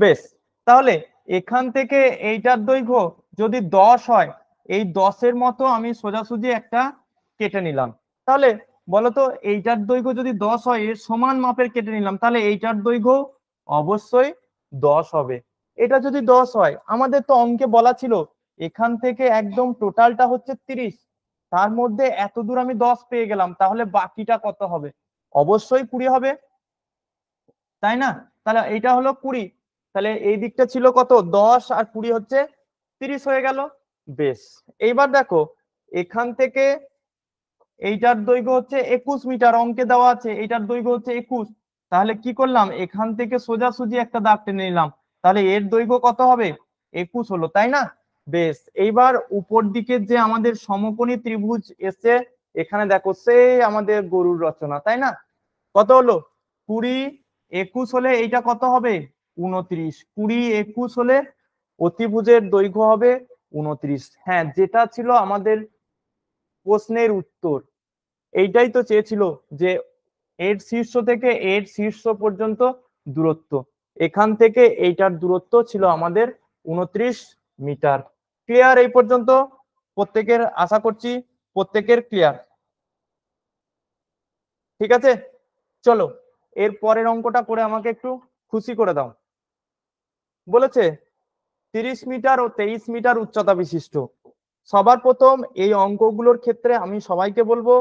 বেশ তাহলে এখান থেকে এইটার দৈর্ঘ্য যদি দশ হয় এই দশের মতো আমি সোজাসুজি একটা কেটে নিলাম তাহলে বলতো এইটার দৈর্ঘ্য যদি দশ হয় এর সমান মাপের কেটে নিলাম তাহলে এইটার দৈর্ঘ্য অবশ্যই দশ হবে এটা যদি দশ হয় আমাদের তো অঙ্কে বলা ছিল এখান থেকে একদম টোটালটা হচ্ছে তিরিশ তার মধ্যে এত দূর আমি দশ পেয়ে গেলাম তাহলে বাকিটা কত হবে অবশ্যই কুড়ি হবে তাই না তাহলে এইটা হলো কুড়ি তাহলে এই দিকটা ছিল কত দশ আর কুড়ি হচ্ছে তিরিশ হয়ে গেল বেশ এইবার দেখো এখান থেকে এইটার দৈর্ঘ্য হচ্ছে একুশ মিটার অঙ্কে দেওয়া আছে এটার দৈর্ঘ্য হচ্ছে একুশ তাহলে কি করলাম এখান থেকে সোজাসুজি একটা দাগ টেনে নিলাম তাহলে এর দৈর্ঘ্য কত হবে একুশ হলো তাই না বেশ এইবার উপর দিকের যে আমাদের সমকোণী ত্রিভুজ এসে এখানে দেখো সে আমাদের গরুর রচনা তাই না কত হলো কুড়ি একুশ হলে এইটা কত হবে উনত্রিশ কুড়ি একুশ হলে অতিভুজের দৈর্ঘ্য হবে উনত্রিশ হ্যাঁ যেটা ছিল আমাদের প্রশ্নের উত্তর এইটাই তো চেয়েছিল যে এর শীর্ষ থেকে এর শীর্ষ পর্যন্ত দূরত্ব এখান থেকে এইটার দূরত্ব ছিল আমাদের উনত্রিশ মিটার ক্লিয়ার এই পর্যন্ত প্রত্যেকের আশা করছি প্রত্যেকের ক্লিয়ার ঠিক আছে চলো এর পরের অঙ্কটা করে আমাকে একটু খুশি করে দাও বলেছে তিরিশ মিটার ও তেইশ মিটার উচ্চতা বিশিষ্ট সবার প্রথম এই অঙ্কগুলোর ক্ষেত্রে আমি সবাইকে বলবো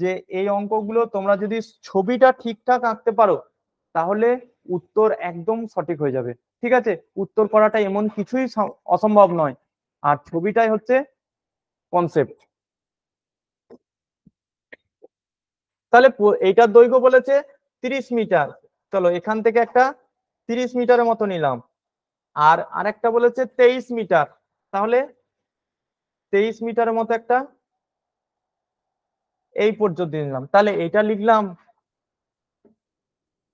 যে এই অঙ্কগুলো তোমরা যদি ছবিটা ঠিকঠাক আঁকতে পারো তাহলে উত্তর একদম সঠিক হয়ে যাবে ঠিক আছে উত্তর করাটা এমন কিছুই অসম্ভব নয় আর ছবিটাই হচ্ছে কনসেপ্ট তাহলে এইটার দৈর্ঘ্য বলেছে তিরিশ মিটার চলো এখান থেকে একটা তিরিশ মিটারের মতো নিলাম আর আরেকটা বলেছে তেইশ মিটার তাহলে তেইশ মিটারের মতো একটা এই পর্যন্ত নিলাম তাহলে এটা লিখলাম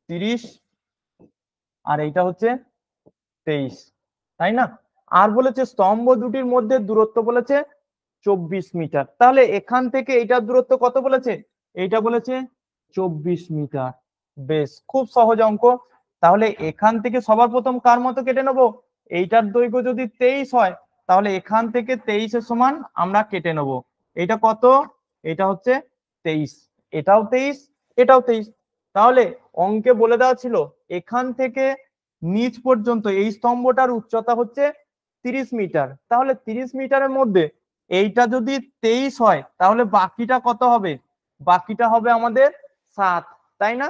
তিরিশ আর এইটা হচ্ছে তেইশ তাই না আর বলেছে স্তম্ভ দুটির মধ্যে দূরত্ব বলেছে চব্বিশ মিটার তাহলে এখান থেকে এটার দূরত্ব কত বলেছে এইটা বলেছে চব্বিশ মিটার বেশ খুব সহজ অঙ্ক তাহলে এখান থেকে সবার প্রথম কার মতো কেটে নেব এইটার দৈর্ঘ্য যদি তেইশ হয় তাহলে এখান থেকে তেইশের সমান আমরা কেটে নেব এটা কত এটা হচ্ছে তেইশ এটাও তেইশ এটাও তেইশ তাহলে অঙ্কে বলে দেওয়া ছিল এখান থেকে নিচ পর্যন্ত এই স্তম্ভটার উচ্চতা হচ্ছে তিরিশ মিটার তাহলে তিরিশ মিটারের মধ্যে এইটা যদি তেইশ হয় তাহলে বাকিটা কত হবে বাকিটা হবে আমাদের সাত তাই না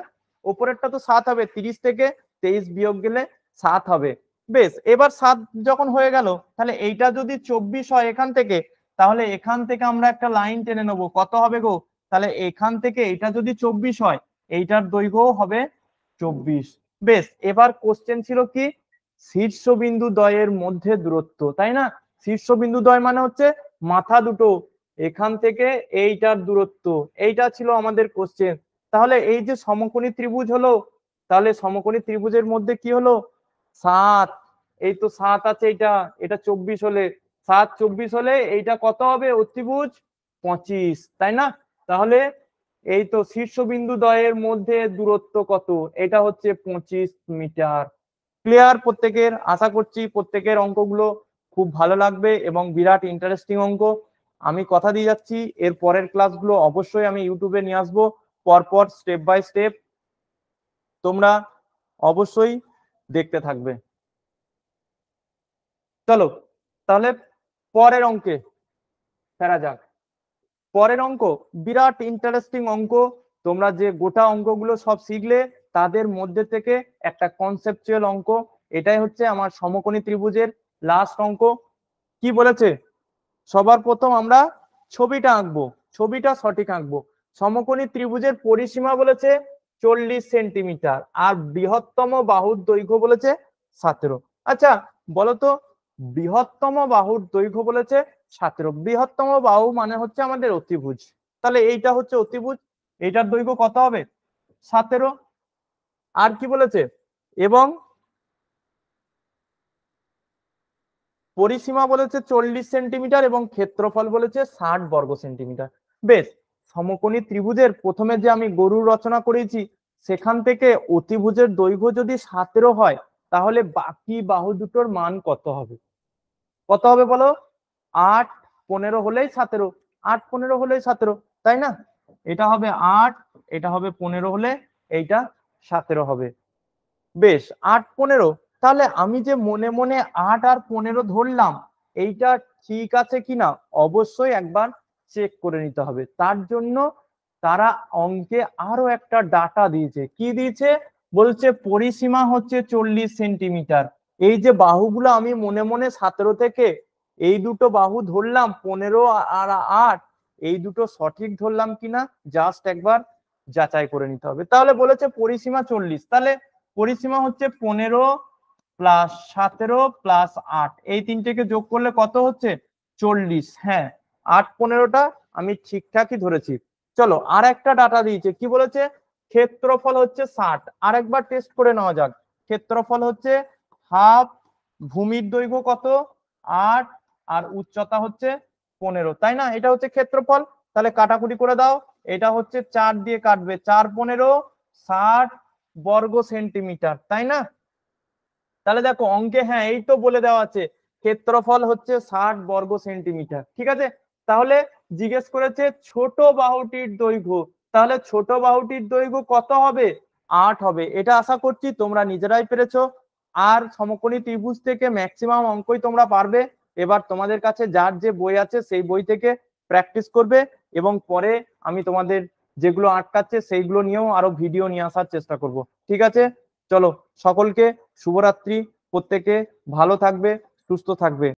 ওপরেরটা তো সাত হবে তিরিশ থেকে তেইশ বিয়োগ গেলে সাত হবে বেশ এবার সাত যখন হয়ে গেল তাহলে এইটা যদি চব্বিশ হয় এখান থেকে তাহলে এখান থেকে আমরা একটা লাইন টেনে নেব কত হবে গো তাহলে এখান থেকে এটা যদি চব্বিশ হয় এইটার দৈর্ঘ্য হবে চব্বিশ বেশ এবার কোশ্চেন ছিল কি শীর্ষবিন্দু দয়ের মধ্যে দূরত্ব তাই না শীর্ষবিন্দু দয় মানে হচ্ছে মাথা দুটো এখান থেকে এইটার দূরত্ব এইটা ছিল আমাদের কোশ্চেন তাহলে এই যে সমকোণী ত্রিভুজ হলো তাহলে সমকোণী ত্রিভুজের মধ্যে কি হলো সাত এই তো সাত আছে এটা এটা চব্বিশ হলে সাত চব্বিশ হলে এইটা কত হবে অতিভুজ পঁচিশ তাই না তাহলে এই তো শীর্ষবিন্দু দয়ের মধ্যে দূরত্ব কত এটা হচ্ছে পঁচিশ মিটার ক্লিয়ার প্রত্যেকের আশা করছি প্রত্যেকের অঙ্কগুলো খুব ভালো লাগবে এবং বিরাট ইন্টারেস্টিং অঙ্ক আমি কথা দিয়ে যাচ্ছি এর পরের ক্লাসগুলো অবশ্যই আমি ইউটিউবে নিয়ে আসবো পরপর স্টেপ বাই স্টেপ তোমরা অবশ্যই দেখতে থাকবে চলো তাহলে পরের অঙ্কে ফেরা যাক পরের অঙ্ক বিরাট ইন্টারেস্টিং অঙ্ক তোমরা যে গোটা অঙ্কগুলো সব শিখলে তাদের মধ্যে থেকে একটা কনসেপচুয়াল অঙ্ক এটাই হচ্ছে আমার সমকোণী ত্রিভুজের লাস্ট অঙ্ক কি বলেছে সবার প্রথম আমরা ছবিটা আঁকবো ছবিটা সঠিক আঁকবো সমকোণী ত্রিভুজের পরিসীমা বলেছে চল্লিশ সেন্টিমিটার আর বৃহত্তম বাহুর দৈর্ঘ্য বলেছে সতেরো আচ্ছা বলতো বৃহত্তম বাহুর দৈর্ঘ্য বলেছে সতেরো বৃহত্তম বাহু মানে হচ্ছে আমাদের অতিভুজ তাহলে এইটা হচ্ছে অতিভুজ এইটার দৈর্ঘ্য কত হবে সতেরো আর কি বলেছে এবং পরিসীমা বলেছে চল্লিশ সেন্টিমিটার এবং ক্ষেত্রফল বলেছে ষাট বর্গ সেন্টিমিটার বেশ সমকোণী ত্রিভুজের প্রথমে যে আমি গরু রচনা করেছি সেখান থেকে অতিভুজের দৈর্ঘ্য যদি সতেরো হয় তাহলে বাকি বাহু দুটোর মান কত হবে কত হবে বলো আট পনেরো হলেই সতেরো আট পনেরো হলেই সতেরো তাই না এটা হবে আট এটা হবে পনেরো হলে এইটা সতেরো হবে বেশ আট পনেরো তাহলে আমি যে মনে মনে আট আর পনেরো ধরলাম এইটা ঠিক আছে কিনা অবশ্যই একবার চেক করে নিতে হবে তার জন্য তারা অঙ্কে আরো একটা ডাটা দিয়েছে কি দিয়েছে বলছে পরিসীমা হচ্ছে চল্লিশ সেন্টিমিটার এই যে বাহুগুলো আমি মনে মনে সতেরো থেকে এই দুটো বাহু ধরলাম পনেরো আর আট এই দুটো সঠিক ধরলাম কিনা জাস্ট একবার যাচাই করে নিতে হবে তাহলে বলেছে পরিসীমা চল্লিশ তাহলে পরিসীমা হচ্ছে পনেরো প্লাস সতেরো প্লাস আট এই তিনটেকে যোগ করলে কত হচ্ছে চল্লিশ হ্যাঁ আট পনেরোটা আমি ঠিকঠাকই ধরেছি চলো আর একটা ডাটা দিয়েছে কি বলেছে ক্ষেত্রফল হচ্ছে ষাট আরেকবার টেস্ট করে নেওয়া যাক ক্ষেত্রফল হচ্ছে হাফ ভূমির দৈর্ঘ্য কত আট আর উচ্চতা হচ্ছে পনেরো তাই না এটা হচ্ছে ক্ষেত্রফল তাহলে কাটাকুটি করে দাও এটা হচ্ছে চার দিয়ে কাটবে চার পনেরো ষাট বর্গ সেন্টিমিটার তাই না তাহলে দেখো অঙ্কে হ্যাঁ এই তো বলে দেওয়া আছে ক্ষেত্রফল হচ্ছে ষাট বর্গ সেন্টিমিটার ঠিক আছে তাহলে জিজ্ঞেস করেছে ছোট বাহুটির দৈর্ঘ্য তাহলে ছোট বাহুটির দৈর্ঘ্য কত হবে আট হবে এটা আশা করছি তোমরা নিজেরাই পেরেছ আর সমকোণী ত্রিভুজ থেকে ম্যাক্সিমাম অঙ্কই তোমরা পারবে এবার তোমাদের কাছে যার যে বই আছে সেই বই থেকে প্র্যাকটিস করবে এবং পরে আমি তোমাদের যেগুলো আটকাচ্ছে সেইগুলো নিয়েও আরো ভিডিও নিয়ে আসার চেষ্টা করব ঠিক আছে চলো সকলকে শুভরাত্রি প্রত্যেকে ভালো থাকবে সুস্থ থাকবে